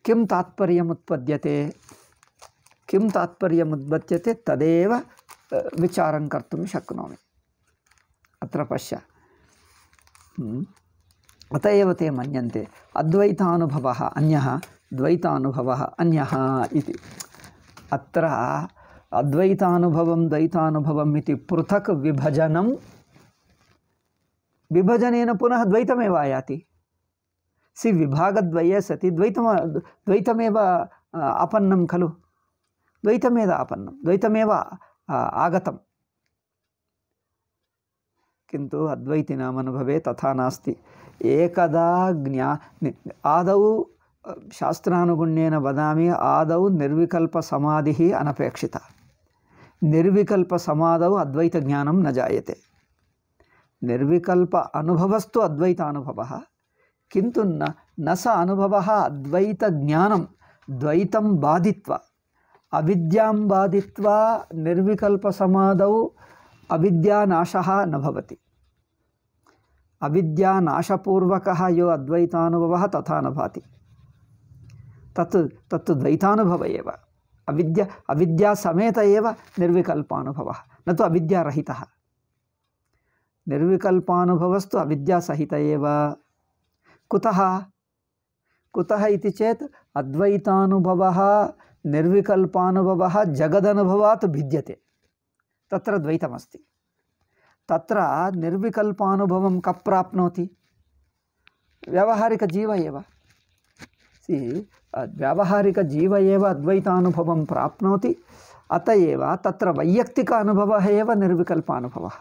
किं तात्पर्यमुत्पद्यते किं तात्पर्यमुद्बध्यते तदेव विचारं कर्तुं शक्नोमि अत्र पश्य हम्म। अतएव ते मे अद्वैतानुभवः अन्यः द्वैतानुभवः अन्यः पृथक विभजन विभजन पुनः द्वैतमेव आयाति सी विभागद्वये सति द्वैतम द्वैतमेव अपन्नं खलु ద్వైతమేద ఆపన్నం ద్వైతమేవ ఆగతం కింటూ అద్వైతి నామనుభవే తథా నాస్తి ఏకదా జ్ఞా ఆదౌ శాస్త్రానుగుణ్యైన వదామి ఆదౌ నిర్వికల్ప సమాధి అనపేక్షిత నిర్వికల్ప సమాధౌ అద్వైత జ్ఞానం నజాయతే నిర్వికల్ప అనుభవస్తు అద్వైత అనుభవ కింటు నస అనుభవ అద్వైత జ్ఞానం ద్వైతం బాధిత్వా अविद्यां बाधित्वा निर्विकल्पसमाधौ अविद्यानाशः न भवति अविद्यानाशपूर्वकः यो अद्वैतानुभवः तथा न भाति तत् तत्तु द्वैतानुभव एव अविद्या अविद्यासमेत एव निर्विकल्पानुभवः न तु अविद्यारहितः निर्विकल्पानुभवस्तु अविद्यासहित एव कुतः कुतः इति चेत् अद्वैतानुभवः निर्विकल्पानुभव जगदनुभवात् भिद्यते तत्र द्वैतमस्ति तत्र निर्विकल्पानुभवं क प्राप्नोति व्यावहारिकजीव एव सि व्यावहारिकजीव एव अद्वैतानुभवं प्राप्नोति अत एव तत्र वैयक्तिक अनुभवः एव निर्विकल्पानुभवः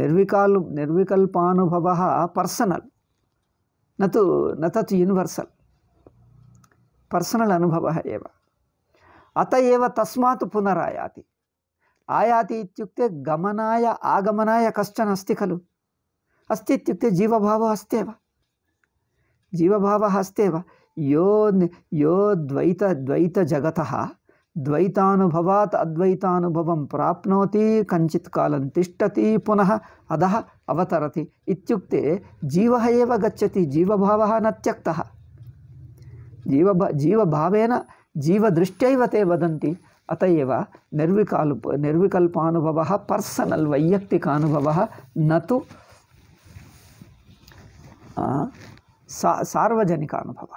निर्विकाल् निर्विकल्पानुभवः पर्सनल् न तु न तत् यूनिवर्सल् पर्सनल् अनुभवः एव अतएव तस्मा तस्मात् पुनरायाति आयाति गमनाय आगमनाय कशन अस्ति खलु अस्ति इत्युक्ते जीवभावः अस्त्येव जीवभावः यो यो द्वैत द्वैतजगतः द्वैतानुभवात् अद्वैतानुभवं प्राप्नोति कञ्चित् कालं तिष्ठति पुनः अधः अवतरति इत्युक्ते जीवः एव गच्छति जीवभावः न त्यक्तः जीवभा जीवभावेन జీవదృష్ట్యైవతే వదంతి అత ఏవ నిర్వికాలు నిర్వికల్పానుభవ పర్సనల్ వైయక్తిక అనుభవ నతు సా సార్వజనిక అనుభవ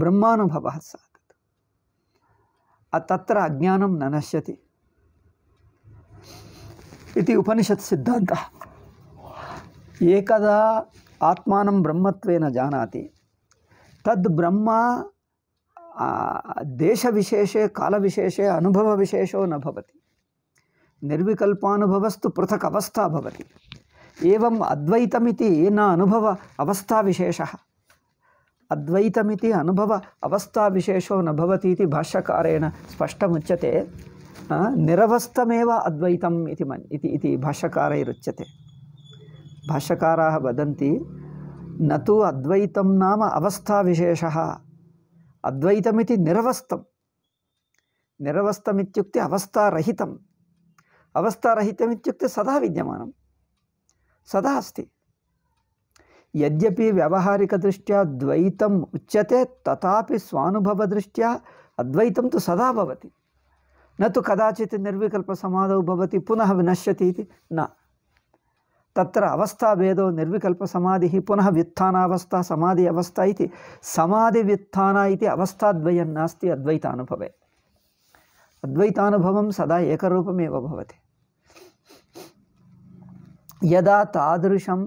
బ్రహ్మానుభవ సాధత తత్ర అజ్ఞానం న నశ్యతి ఇది ఉపనిషత్ సిద్ధాంత ఏకదా ఆత్మానం బ్రహ్మత్వేన జానాతి తద్ బ్రహ్మ देशविशेषे कालविशेषे अनुभवविशेषो न भवति निर्विकल्पानुभवस्तु पृथक् अवस्था भवति एवम् अद्वैतमिति न अनुभव अवस्थाविशेषः अद्वैतमिति अनुभव अवस्थाविशेषो न भवति इति भाष्यकारेण स्पष्टमुच्यते निरवस्थमेव अद्वैतम् इति मन् इति इति भाष्यकारैरुच्यते भाष्यकाराः वदन्ति न तु अद्वैतं नाम अवस्थाविशेषः अद्वैतमिति निरवस्थं निरवस्थमित्युक्ते अवस्थारहितम् अवस्थारहितमित्युक्ते सदा विद्यमानं सदा अस्ति यद्यपि व्यावहारिकदृष्ट्या द्वैतम् उच्यते तथापि स्वानुभवदृष्ट्या अद्वैतं तु सदा भवति न तु कदाचित् निर्विकल्पसमाधौ भवति पुनः विनश्यति इति न तत्र अवस्था अवस्थाभेदो निर्विकल्पसमाधिः पुनः व्युत्थानावस्था समाधि अवस्था इति समाधि समाधिव्युत्थान इति अवस्थाद्वयं नास्ति अद्वैतानुभवे अद्वैतानुभवं सदा एकरूपमेव भवति यदा तादृशम्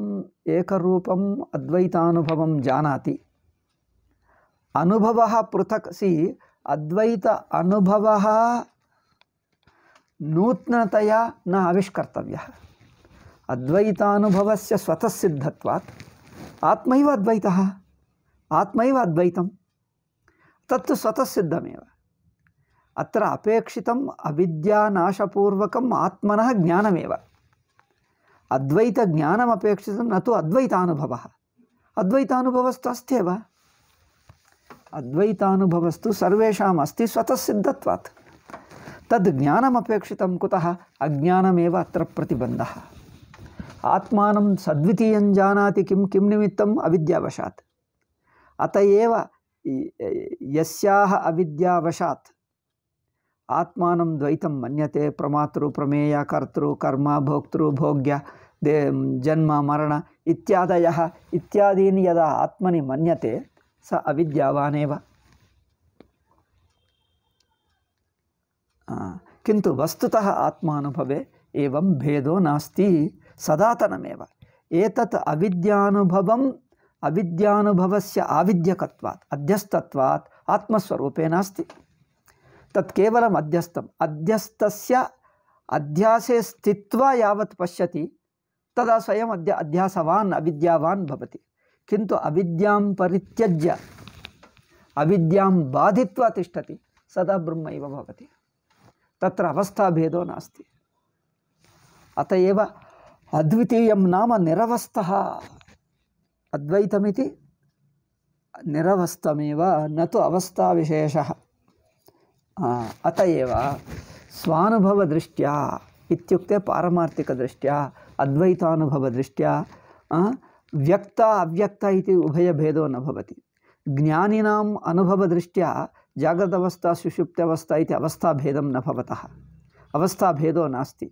एकरूपम् अद्वैतानुभवं जानाति अनुभवः पृथक् सि अद्वैत अनुभवः नूतनतया न आविष्कर्तव्यः अद्वैतानुभवस्य स्वतःसिद्धत्वात् आत्मैव अद्वैतः आत्मैव अद्वैतं तत्तु स्वतःसिद्धमेव अत्र अपेक्षितम् अविद्यानाशपूर्वकम् आत्मनः ज्ञानमेव अद्वैतज्ञानमपेक्षितं न तु अद्वैतानुभवः अद्वैतानुभवस्तु अस्त्येव अद्वैतानुभवस्तु सर्वेषाम् अस्ति स्वतःसिद्धत्वात् तद् ज्ञानमपेक्षितं कुतः अज्ञानमेव अत्र प्रतिबन्धः आत्मा सद्वितीयं जानाति किं किं निमित्तम् अविद्यावशात् अत एव यस्याः अविद्यावशात् आत्मानं प्रमातृ प्रमेय कर्तृ कर्म भोक्तृ भोग्य दे जन्म मरण इत्यादय इत्यादीनि यदा आत्मनि मन्यते स अविद्यावानेव किन्तु वस्तुतः आत्मानुभवे एवं भेदो नास्ति सदातनमेव एतत् अविद्यानुभवम् अविद्यानुभवस्य आविद्यकत्वात् अध्यस्तत्वात् आत्मस्वरूपे नास्ति तत् केवलम् अध्यस्तम् अध्यस्तस्य अध्यासे स्थित्वा यावत् पश्यति तदा स्वयम् अद्य अध्यासवान् अविद्यावान् भवति किन्तु अविद्यां परित्यज्य अविद्यां बाधित्वा तिष्ठति सदा ब्रह्म इव भवति तत्र अवस्थाभेदो नास्ति अत एव अद्वितीय नाम निरवस्थ अद्वैतमी निरवस्थम न तो अवस्था विशेष अतएव स्वानुभवदृष्ट्या इत्युक्ते पारमार्थिकदृष्ट्या अद्वैतानुभवदृष्ट्या व्यक्त अव्यक्त इति उभयभेदो न भवति ज्ञानिनाम् अनुभवदृष्ट्या जाग्रदवस्था सुषुप्त्यवस्था इति अवस्थाभेदं न भवतः अवस्थाभेदो नास्ति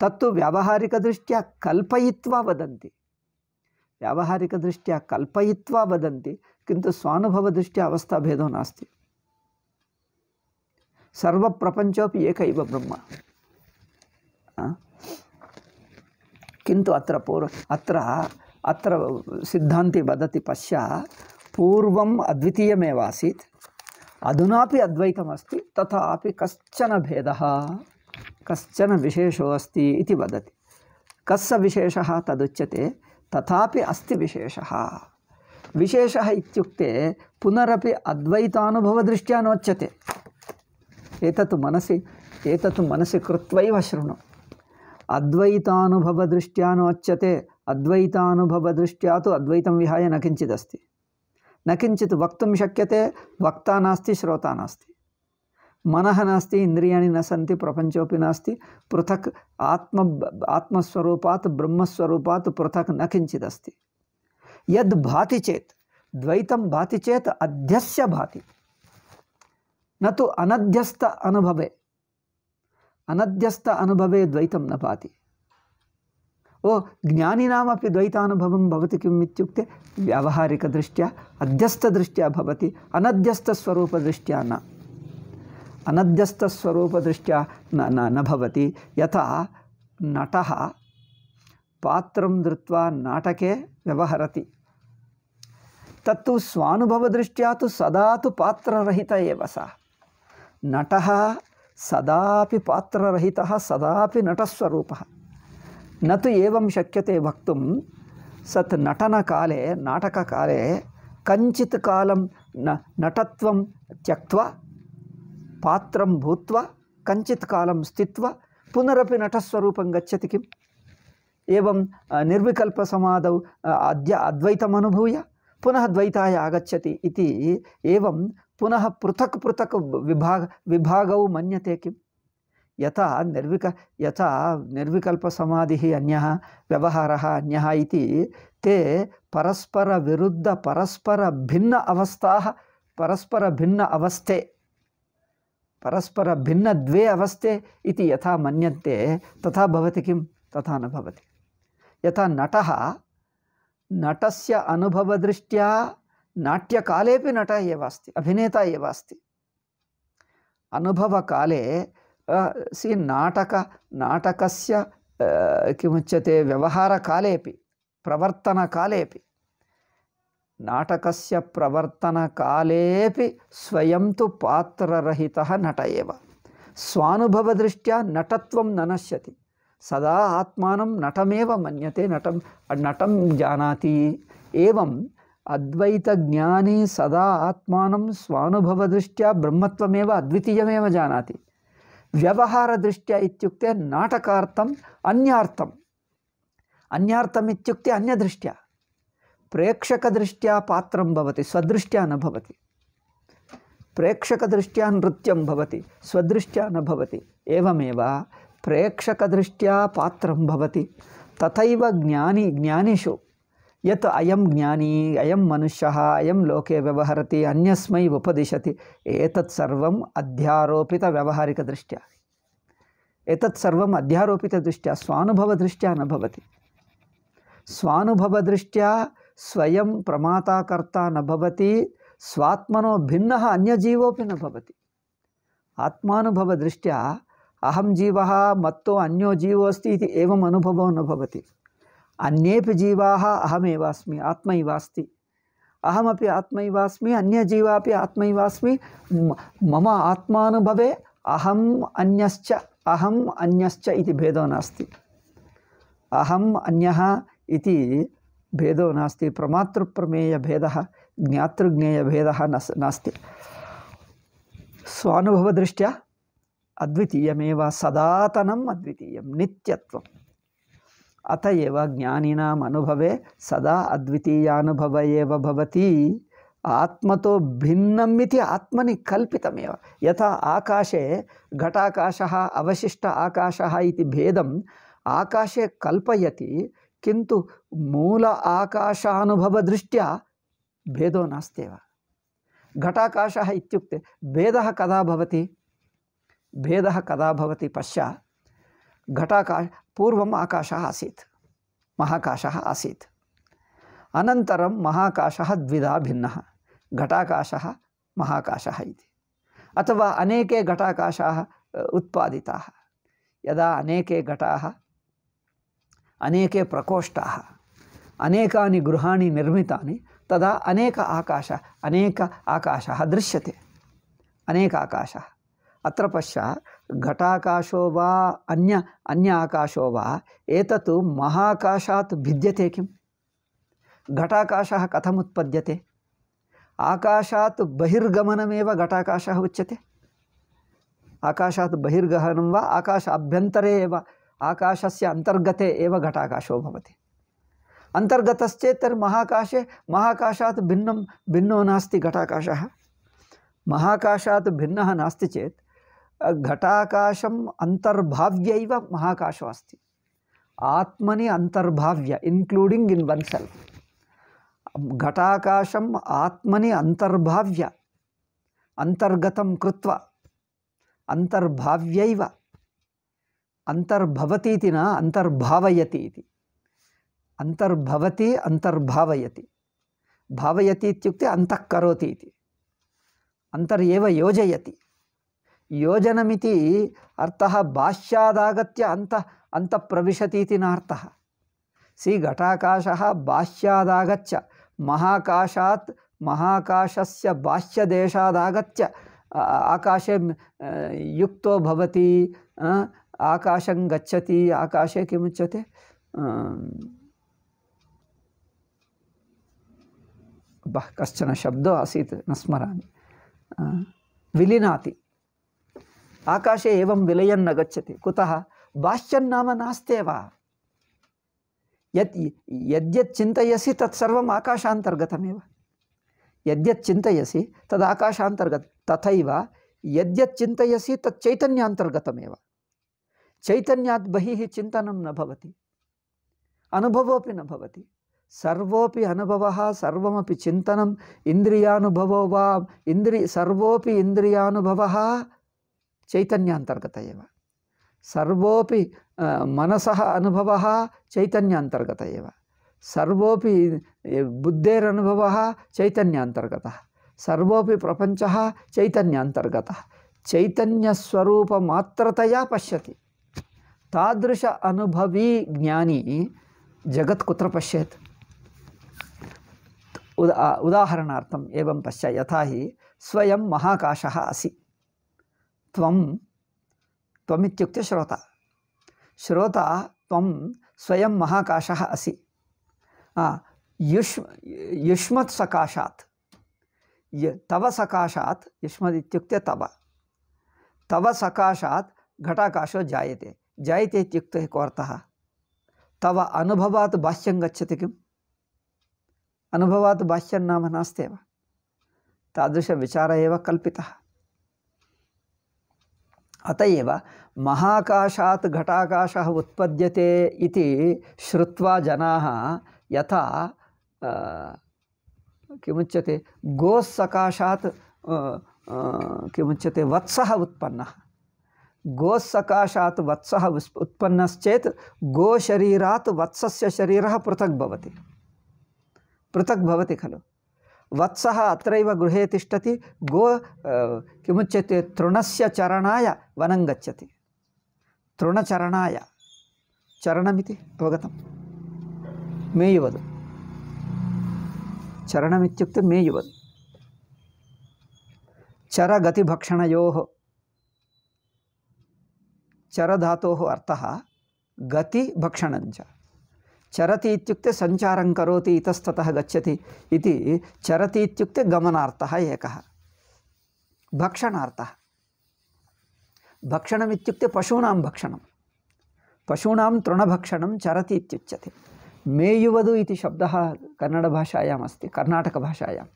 तत्व व्यावहारिकदृष्ट्या कल्पयित्वा वदन्ति व्यावहारिकदृष्ट्या कल्पयित्वा वदन्ति किन्तु स्वानुभवदृष्ट्या अवस्थाभेदो नास्ति सर्वप्रपञ्चोपि एक ब्रह्म किन्तु अत्र पूर्व अत्र अत्र सिद्धान्ति वदति पश्य पूर्वम् अद्वितीयमेव आसीत् अधुनापि अद्वैतमस्ति तथापि कश्चन भेदः कशन विशेषोऽस्ति इति वदति कस्य विशेषः तदुच्यते तथापि अस्ति विशेषः विशेषः इत्युक्ते पुनरपि अद्वैतानुभवदृष्ट्या नोच्यते एतत् मनसि एतत् मनसि कृत्वैव शृणु अद्वैतानुभवदृष्ट्या नोच्यते अद्वैतानुभवदृष्ट्या तु अद्वैतं विहाय न किञ्चिदस्ति न किञ्चित् वक्तुं शक्यते वक्ता नास्ति श्रोता नास्ति मन नास्ति इंद्रिया न सी प्रपञ्चोपि नास्ति पृथक् आत्म आत्मस्वरूपात् ब्रह्मस्वरूप पृथक् न किंचिदस्त यद् भाति चेत् द्वैतं भाति चेत अध्यस्य भाति न तो अनध्यस्त अनुभवे अनध्यस्त अनुभवे द्वैतं न भाति ओ ज्ञानिनामपि द्वैतानुभव भवति किम् इत्युक्ते व्यावहारिकदृष्ट्या न अनध्यस्तस्वरूपदृष्ट्या न न न भवति यथा धृत्वा नाटके व्यवहरति तत्तु स्वानुभवदृष्ट्या तु सदा तु पात्ररहित एव सः नटः सदापि पात्ररहितः सदापि नटस्वरूपः न तु एवं शक्यते वक्तुं सत् नटनकाले नाटककाले कञ्चित् कालं न नटत्वं त्यक्त्वा पात्र भूत कञ्चित् कालं स्थित पुनरपि नटस्वरूप गच्छति किम् एवं निर्विकल्पसमाधौ अद्य अद्वैतमनुभूय पुनः द्वैताय आगछति एवं पुनः पृथक पृथक विभाग विभागौ मनते कि यथा निर्विक यथा निर्विकल्पसमाधिः अन्यः व्यवहारः अन्यः इति ते अवस्था परस्पर भिन्न अवस्थे परस्परभिन्नद्वे अवस्थे इति यथा मन्यन्ते तथा भवति किं तथा न भवति यथा नटः नटस्य अनुभवदृष्ट्या नाट्यकालेपि नटः एव अस्ति अभिनेता एव अस्ति अनुभवकाले सि नाटक नाटकस्य किमुच्यते व्यवहारकालेपि प्रवर्तनकालेपि నాటకస్య ప్రవర్తన కాలేపి స్వయం తు పాత్రరహిత నట ఏవ స్వానుభవ దృష్ట్యా నటత్వం ననశ్యతి సదా ఆత్మానం నటమేవ మన్యతే నటం నటం జానాతి ఏవం అద్వైత జ్ఞాని సదా ఆత్మానం స్వానుభవ దృష్ట్యా బ్రహ్మత్వమేవ అద్వితీయమేవ జానాతి వ్యవహార దృష్ట్యా ఇత్యుక్తే నాటకార్థం అన్యార్థం అన్యార్థం ఇత్యుక్తే అన్యదృష్ట్యా प्रेक्षकदृष्ट्या पात्र भवति स्वदृष्ट्या न भवति प्रेक्षकदृष्ट्या नृत्यं भवति स्वदृष्ट्या न भवति एवमेव प्रेक्षकदृष्ट्या पात्रं भवति तथैव ज्ञानी ज्ञानिषु यत् अयं ज्ञानी अयं मनुष्यः अयं लोके व्यवहरति अन्यस्मै उपदिशति एतत् सर्वम् अध्यारोपितव्यावहारिकदृष्ट्या एतत् सर्वम् अध्यारोपितदृष्ट्या स्वानुभवदृष्ट्या न भवति स्वानुभवदृष्ट्या स्वयं कर्ता न भवति स्वात्मनो भिन्न अन्यजीवोऽपि न भवति आत्मानुभवदृष्ट्या अहं जीवः मत्तो अन्यो जीवो अस्ति इति एवम् अनुभवो न भवति अन्येपि जीवाः अहमेव अस्मि आत्मैव अस्ति अहमपि अन्यजीवा अपि मम आत्मानुभवे अहम् अन्यश्च अहम् अन्यश्च इति भेदो नास्ति अहम् अन्यः इति भेदो नास्ति प्रमातृप्रमेयभेदः ज्ञातृज्ञेयभेदः न नास्ति स्वानुभवदृष्ट्या अद्वितीयमेव सदातनम् अद्वितीयं नित्यत्वम् अत एव ज्ञानिनाम् सदा अद्वितीयानुभव एव भवति आत्मतो भिन्नम् इति आत्मनि कल्पितमेव यथा आकाशे घटाकाशः अवशिष्ट आकाशः इति भेदम् आकाशे कल्पयति किंतु मूल आकाशानुभवदृष्ट्या भेदो नास्त्येव घटाकाशः इत्युक्ते भेदः कदा भवति भेदः कदा भवति पश्य घटाकाश पूर्वम् आकाशः आसीत् महाकाशः आसीत् अनन्तरं महाकाशः द्विधा भिन्नः घटाकाशः महाकाशः इति अथवा अनेके घटाकाशाः उत्पादिताः यदा अनेके घटाः अनेके प्रकोष्ठाः अनेकानि गृहाणि निर्मितानि तदा अनेक आकाश अनेक आकाशः दृश्यते अनेक आकाशः अत्र पश्य घटाकाशो वा अन्य अन्य आकाशो वा एतत् महाकाशात् भिद्यते किं घटाकाशः उत्पद्यते आकाशात् बहिर्गमनमेव घटाकाशः उच्यते आकाशात् बहिर्गहनं वा आकाश अभ्यन्तरे एव आकाशस्य अन्तर्गते एव घटाकाशो भवति अन्तर्गतश्चेत् तर्हि महाकाशे महाकाशात् भिन्नं भिन्नो नास्ति घटाकाशः महाकाशात् भिन्नः नास्ति चेत् घटाकाशम् अन्तर्भाव्यैव महाकाशो अस्ति आत्मनि अन्तर्भाव्य इन्क्लूडिङ्ग् इन् वन् सेल्फ् घटाकाशम् आत्मनि अन्तर्भाव्य अन्तर्गतं कृत्वा अन्तर्भाव्यैव अंतर्भवती न अंतर्भावती अंतर्भवती अंतर्भावती भावती भावयति इत्युक्ते योजयती योजनमी अर्थ बाह्यादागत अंत अंत प्रवशती नर्थ सी घटाकाश बाह्यादागत महाकाशा महाकाश से बाह्यदेशादागत आकाशे युक्त आकाशं गच्छति आकाशे किमुच्यते अं, बः कश्चन शब्दः आसीत् न स्मरामि अं, विलिनाति आकाशे एवं विलयन् न गच्छति कुतः बाह्यन्नाम नास्त्येव यत् यद्यत् चिन्तयसि तत्सर्वम् आकाशान्तर्गतमेव यद्यत् चिन्तयसि तदाकाशान्तर्गतं तथैव यद्यत् चिन्तयसि तत् चैतन्यान्तर्गतमेव చైతన్యాత్ బహిః చింతనం నభవతి అనుభవోపి నభవతి సర్వోపి అనుభవ సర్వమపి చింతనం ఇంద్రియానుభవో వా ఇంద్రి సర్వోపి ఇంద్రియానుభవ చైతన్యాంతర్గత ఏవ సర్వోపి మనస అనుభవ చైతన్యాంతర్గత ఏవ సర్వోపి బుద్ధేరనుభవ చైతన్యాంతర్గత సర్వోపి ప్రపంచ చైతన్యాంతర్గత చైతన్యస్వరూపమాత్రతయా పశ్యతి तादृश अनुभवी ज्ञानी जगत् कुत्र पश्येत् उदा उदाहरणार्थम् एवं पश्य यथा हि स्वयं महाकाशः असि त्वं त्वमित्युक्ते श्रोता श्रोता त्वं स्वयं महाकाशः असि युष्म युष्मत् सकाशात् य तव सकाशात् युष्मदित्युक्ते तव तव सकाशात् घटाकाशो जायते जायते इत्युक्ते कोऽर्थः तव अनुभवात् भाष्यं गच्छति किम् अनुभवात् भाष्यं नाम नास्त्येव तादृशविचारः एव कल्पितः अत एव महाकाशात् घटाकाशः उत्पद्यते इति श्रुत्वा जनाः यथा किमुच्यते गोस्सकाशात् किमुच्यते वत्सः उत्पन्नः गोत्सकाशात् वत्स उत्पन्नश्चेत् गोशरीरा वत्सस्य शरीर पृथक् भवति पृथक् भवति खलु वत्स अत्रैव गृहे तिष्ठति गो किमुच्यते तृणस्य चरणाय वनं गच्छति तृणचरणाय चरणमिति अवगतं मेयुवद् चरणमित्युक्ते मेयुवद् चरगतिभक्षणयोः चरधातोः अर्थ गति भक्षण चरती सञ्चारं करोति इतस्ततः गच्छति इति चरती इत्युक्ते गमनार्थः एकः भक्षणार्थः भक्षणमित्युक्ते पशूनां भक्षणं पशूनां तृणभक्षणं चरति इत्युच्यते मेयुवधु इति शब्दः कन्नडभाषायाम् अस्ति कर्नाटकभाषायां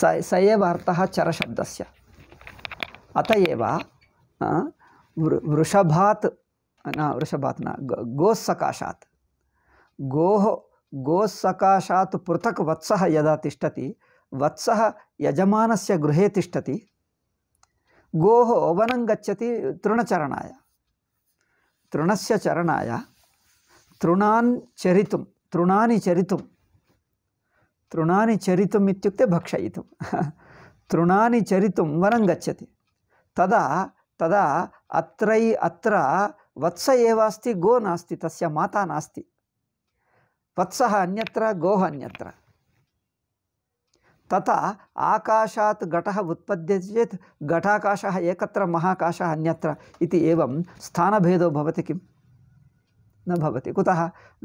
स स एव अर्थः चरशब्दस्य अत एव వృషభాత్ నా వృషభాత్ నా గో గోస్సకాశాత్ గో సకాశాత్ పృథక్ వత్స యదా తిష్టతి వత్స యజమానస్ గృహే తిష్టతి గో వనం గచ్చతి తృణచరణాయ తృణస్ చరణాయ తృణాన్ చరితుం తృణాని చరితుం తృణాని చరితుం ఇుక్తే భక్షయితుం తృణాని చరితుం వనం గచ్చతి తదా తదా अत्रै अत्र वत्स एव अस्ति गो नास्ति तस्य माता नास्ति वत्सः अन्यत्र गोः अन्यत्र तथा आकाशात् घटः उत्पद्यते चेत् घटाकाशः एकत्र महाकाशः अन्यत्र इति एवं स्थानभेदो भवति किं न भवति कुतः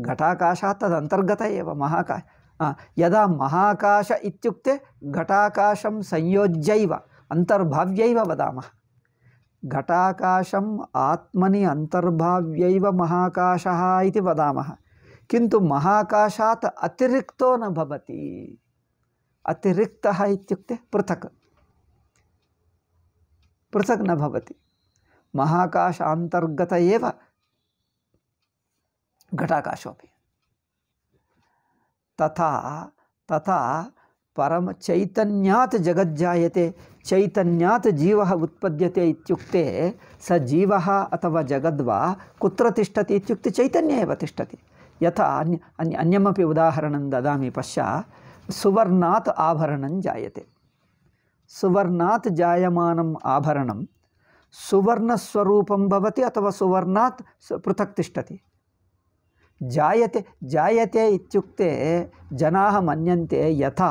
घटाकाशात् तदन्तर्गत एव महाकाश यदा महाकाश इत्युक्ते घटाकाशं संयोज्यैव अन्तर्भाव्यैव वदामः घटाकाशम आत्मनि अंतर्भाव्य महाकाश इति वदामः किन्तु महाकाशात् अतिरिक्तो न भवति अतिरिक्तः इत्युक्ते पृथक् पृथक् न भवति महाकाश अन्तर्गत एव घटाकाशोपि तथा तथा परम चैतन्यात् जगत जायते चैतन्यात् जीव उत्पद्यते इत्युक्ते स जीव अथवा जगद्वा कुत्र तिष्ठति इत्युक्ते चैतन्य एव तिष्ठति यथा अन्य अन्यमपि उदाहरणं ददामि पश्य सुवर्णात् आभरणं जायते सुवर्णात् जायमानम् आभरणं सुवर्णस्वरूपं भवति अथवा सुवर्णात् पृथक् तिष्ठति जायते जायते इत्युक्ते जनाः मन्यन्ते यथा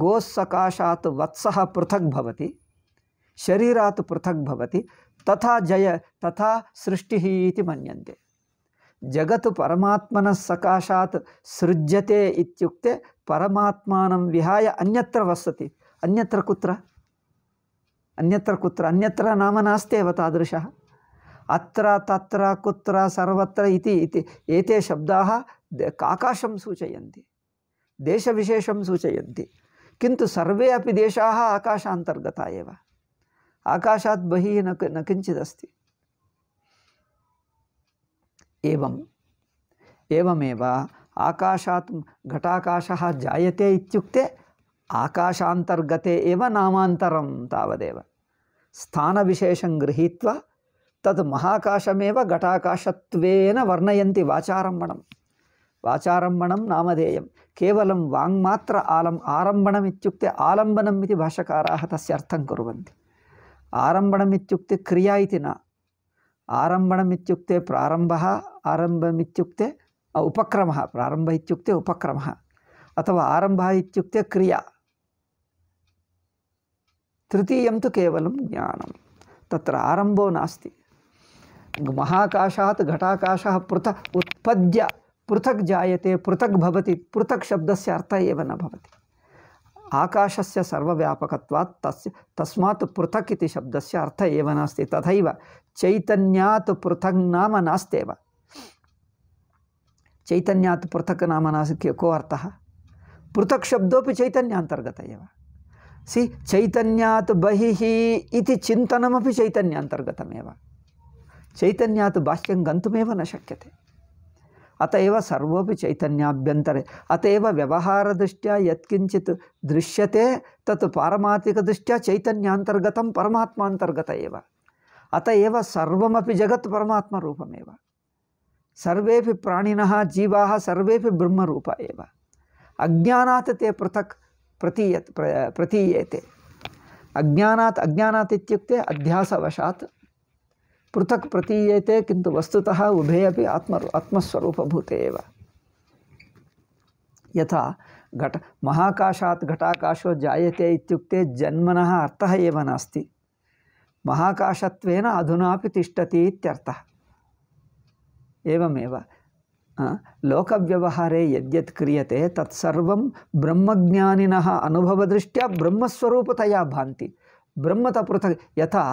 गोस्सकाशात् वत्सः पृथक् भवति शरीरात् पृथक् भवति तथा जय तथा सृष्टिः इति मन्यन्ते जगत् परमात्मनः सकाशात् सृज्यते इत्युक्ते परमात्मानं विहाय अन्यत्र वसति अन्यत्र कुत्र अन्यत्र कुत्र अन्यत्र नाम नास्ति एव तादृशः अत्र तत्र कुत्र सर्वत्र इति इति एते शब्दाः आकाशं सूचयन्ति देशविशेषं सूचयन्ति किन्तु सर्वे अपि देशाः आकाशान्तर्गताः एव आकाशात् बहिः न न किञ्चिदस्ति एवम् एवमेव आकाशात् घटाकाशः जायते इत्युक्ते आकाशान्तर्गते एव नामान्तरं तावदेव स्थानविशेषं गृहीत्वा तद् महाकाशमेव घटाकाशत्वेन वर्णयन्ति वाचारम्भणं वाचारम्भणं नामधेयं केवलं वाङ्मात्र आलम् आरम्भणम् इत्युक्ते आलम्बनम् इति भाषकाराः तस्य अर्थं कुर्वन्ति आरम्भणम् इत्युक्ते क्रिया इति न आरम्भणम् इत्युक्ते प्रारम्भः आरम्भम् इत्युक्ते उपक्रमः प्रारम्भः इत्युक्ते उपक्रमः अथवा आरम्भः इत्युक्ते क्रिया तृतीयं तु केवलं ज्ञानं तत्र आरम्भो नास्ति महाकाशात् घटाकाश पृथ उत्पद्य पृथक् जायते पृथक् भवति पृथक् शब्दस्य अर्थ एव न भवति आकाशस्य सर्वव्यापकत्वात् तस्य तस्मात् पृथक् इति शब्दस्य अर्थ एव नास्ति तथैव चैतन्यात् पृथक् नाम नास्त्येव चैतन्यात् पृथक् नाम नास्ति को अर्थः पृथक् शब्दोपि चैतन्यान्तर्गत एव सि चैतन्यात् बहिः इति चिन्तनमपि चैतन्यान्तर्गतमेव तो बाह्य गन्तुमेव न शक्य है अतएव सर्व चैतन्याभ्यन्तरे अतएव व्यवहार दृष्टिया यत्किञ्चित् दृश्यते तत् पारमात्मिकदृष्ट्या चैतन्यान्तर्गतं परमात्मागत अतएव सर्व जगत् परमात्मे सर्वे प्राणिनः जीवा सर्वे ब्रह्म अज्ञा ते पृथक् प्रतीय प्र प्रतीयते अज्ञा अज्ञाते इत्युक्ते पृथक प्रतीयते किंतु वस्तुतः उभे अभी आत्म आत्मस्वरूपभूते एव यथा घट महाकाशा घटाकाशो जायते इत्युक्ते जन्मन अर्थ एव नास्ति महाकाशत्वेन अधुना तिष्ठति इत्यर्थः एवमेव लोकव्यवहारे यद्यत् क्रियते तत्सर्वं ब्रह्मज्ञानिनः अनुभवदृष्ट्या ब्रह्मस्वरूपतया भान्ति ब्रह्मतः पृथक् यथा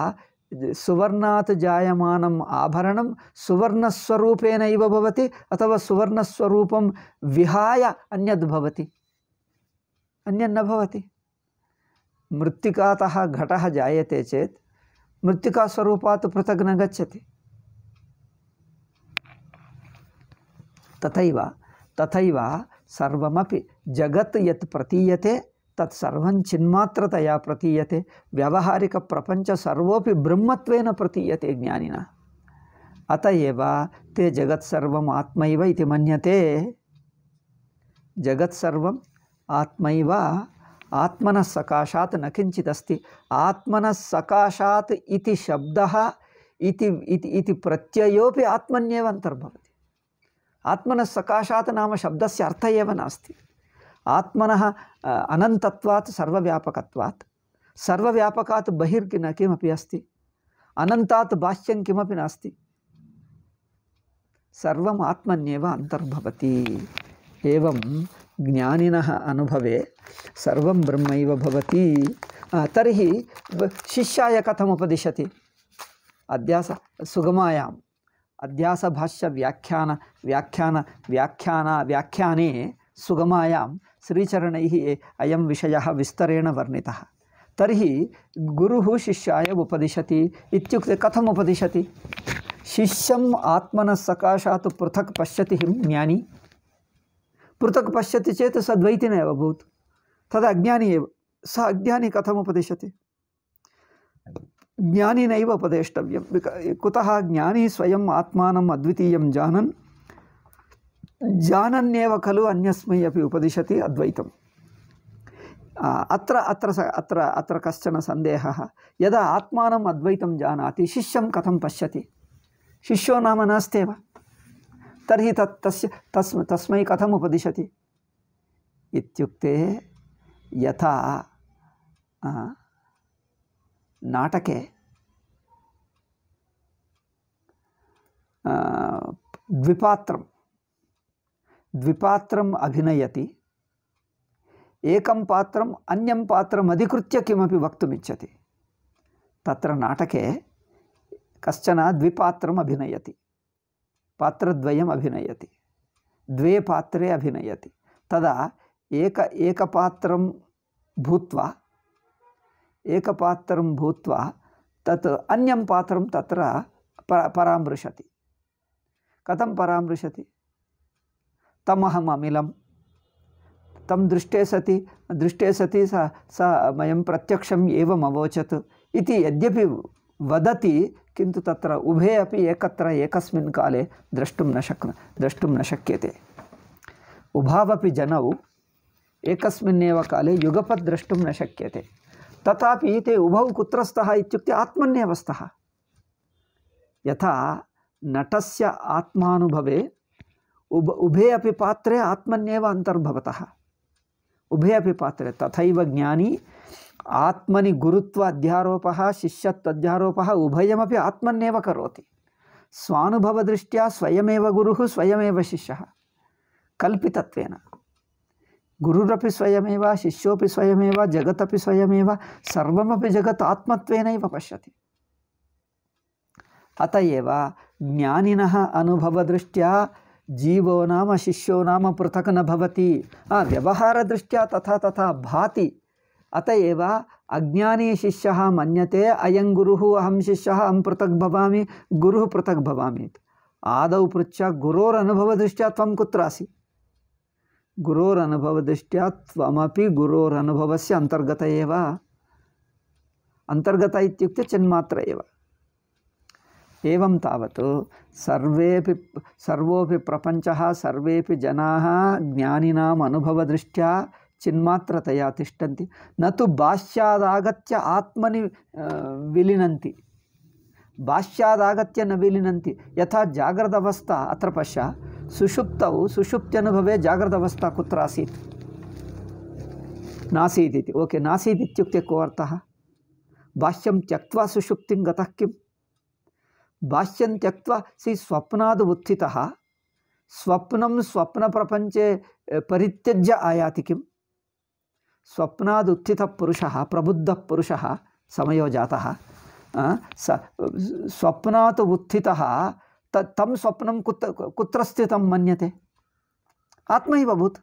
सुवर्णात् जायमानम् आभरणं सुवर्णस्वरूपेण इव भवति अथवा सुवर्णस्वरूपं विहाय अन्यद् भवति अन्यन्न भवति मृत्तिकातः घटः जायते चेत् मृत्तिकास्वरूपात् पृथग् न गच्छति तथैव तथैव सर्वमपि जगत् यत् प्रतीयते तत्सर्व चिन्मात्रतया प्रतीयते व्यवहारिक प्रपंच सर्वोपि ब्रह्मत्वेन प्रतीयते ज्ञानिना अतएव ते जगत्सर्व आत्मैव इति मन्यते जगत्सर्वम् आत्मैव आत्मनः सकाशात् न किञ्चिदस्ति आत्मन सकाशात् इति शब्दः इति इति प्रत्ययोपि आत्मन्येव अन्तर्भवति आत्मनः सकाशात् नाम शब्दस्य अर्थः एव नास्ति आत्मन अनन्तत्वात् सर्व्यापक सर्व्यापका बहिर्न कि अस्त अस्ति अनन्तात् बाह्यं किमपि नास्ति सर्वम् आत्मन्येव अन्तर्भवति एवं ज्ञानिनः अनुभवे सर्वं ब्रह्मैव भवति तर्हि शिष्याय अद्यास अध्यास सुगमायाम् अध्यासभाष्यव्याख्यान व्याख्यान व्याख्याना व्याख्याने सुगमायां श्रीचरण अय विषय विस्तरेण वर्णि तरी गुरुः शिष्याय उपदिशति कथम कथम् उपदिशति शिष्यम् आत्मनः सकाशात् पृथक पश्यति हिं ज्ञानी पृथक पश्यति चेत स द्वैतिनैव तद अज्ञानी स अज्ञानी कथम उपदिशति नव उपदेष्ट कुतः ज्ञानी स्वयं आत्मा अद्वितीय जानन जानन्येव खलु अन्यस्मै अपि उपदिशति अद्वैतम् अत्र अत्र अत्र अत्र कश्चन सन्देहः यदा आत्मानम् अद्वैतं जानाति शिष्यं कथं पश्यति शिष्यो नाम नास्त्येव तर्हि तत् तस्य तस् तस्मै कथम् उपदिशति इत्युक्ते यथा नाटके द्विपात्रं द्विपात्र अभिनयति एकं पात्रम् अन्यं पात्रम् अधिकृत्य किमपि वक्तुमिच्छति तत्र नाटके कश्चन द्विपात्रम् अभिनयति पात्रद्वयम् अभिनयति द्वे पात्रे अभिनयति तदा एक एकपात्रं भूत्वा एकपात्रं भूत्वा तत् अन्यं पात्रं तत्र प परामृशति कथं परामृशति तमहम तमहममिलं तम दृष्टे सति दृष्टे सति स स मैं प्रत्यक्ष अवोचत अवोचत् इति यद्यपि वदति किन्तु तत्र उभे अपि एकत्र एकस्मिन् काले द्रष्टुं न शक् द्रष्टुं न शक्यते उभावपि जनौ एकस्मिन्नेव काले युगपत् द्रष्टुं न शक्यते तथापि ते उभौ कुत्र स्तः इत्युक्ते आत्मन्येव स्तः यथा नटस्य आत्मानुभवे उभ उभे अपि पात्रे आत्मन्येव अन्तर्भवतः उभे अपि पात्रे तथैव ज्ञानी आत्मनि गुरुत्व अध्यारोपः शिष्यत्वाध्यारोपः उभयमपि आत्मन्येव करोति स्वानुभवदृष्ट्या स्वयमेव गुरुः स्वयमेव शिष्यः कल्पितत्वेन गुरुरपि स्वयमेव शिष्योपि स्वयमेव जगदपि स्वयमेव सर्वमपि जगत् आत्मत्वेनैव पश्यति अत एव ज्ञानिनः अनुभवदृष्ट्या जीवो नाम शिष्यो नाम पृथक् न व्यवहार दृष्टिया तथा तथा भाति अतएव अज्ञानी शिष्य मन्यते अयं गुरुः अहम शिष्य अहम पृथक भवामि गुरुः पृथक भवामि आदौ पृछ गुरोरनुभवदृष्ट्या त्वं कुत्र असि गुरोरनुभवदृष्ट्या गुरोरनुभव से अंतर्गत अंतर्गत चिन्मात्र एवं तावत् सर्वे सर्वोऽपि प्रपञ्चः सर्वेपि जनाः ज्ञानिनाम् चिन्मात्रतया तिष्ठन्ति न तु बाह्यादागत्य आत्मनि विलिनन्ति बाह्यादागत्य न विलिनन्ति यथा जाग्रदवस्था अत्र पश्य सुषुप्तौ सुषुप्त्यनुभवे जाग्रदवस्था कुत्र आसीत् नासीदिति ओके नासीदित्युक्ते को अर्थः बाह्यं त्यक्त्वा सुषुप्तिं गतः किम् भाष्यं त्यक्त्वा सि स्वप्नाद् उत्थितः स्वप्नं स्वप्नप्रपञ्चे परित्यज्य आयाति किं स्वप्नाद् उत्थितपुरुषः प्रबुद्धपुरुषः समयो जातः स स्वप्नात् उत्थितः त तं स्वप्नं कुत्र कुत्र स्थितं मन्यते आत्मैव अभूत्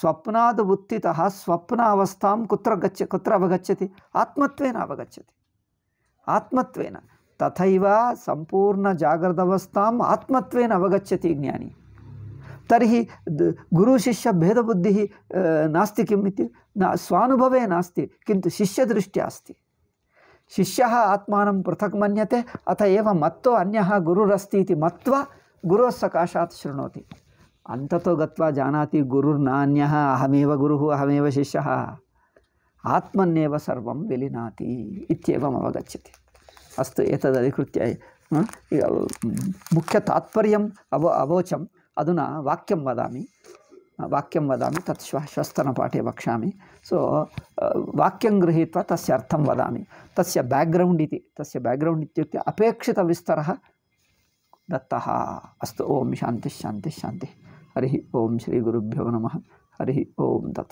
स्वप्नाद् उत्थितः स्वप्नावस्थां कुत्र गच्छ कुत्र अवगच्छति आत्मत्वेन अवगच्छति आत्मत्वेन तथैव सम्पूर्णजाग्रदवस्थाम् आत्मत्वेन अवगच्छति ज्ञानी तर्हि गुरुशिष्यभेदबुद्धिः नास्ति किम् इति न स्वानुभवे नास्ति किन्तु शिष्यदृष्ट्या अस्ति शिष्य आत्मानं पृथक मनते अतएव मत् मत्तो अन्यः गुरुरस्ति इति मत्वा गुरोः सकाशात् शृणोति अन्ततो गत्वा जानाति गुरुर्नान्यः अहमेव गुरुः अहमेव शिष्यः आत्मन्नेव सर्वं विलिनाति इत्येवम् अस्त एतदधिकृत्य मुख्यतात्पर्य अव अवोचम अधुना वाक्यं वदामि वाक्यं वदामि तत् श्वस्तन श्वस्तनपाठे वक्षा सो वाक्यं गृहीत्वा तस्य वादा वदामि तस्य बेक्ग्रौण्ड् अपेक्षित तस्य बेक्ग्रौण्ड् इत्युक्ते अपेक्षितविस्तरः ओम अस्तु ओं शांति हरि ओम हरिः ओं श्रीगुरुभ्यो नमः हरिः ओं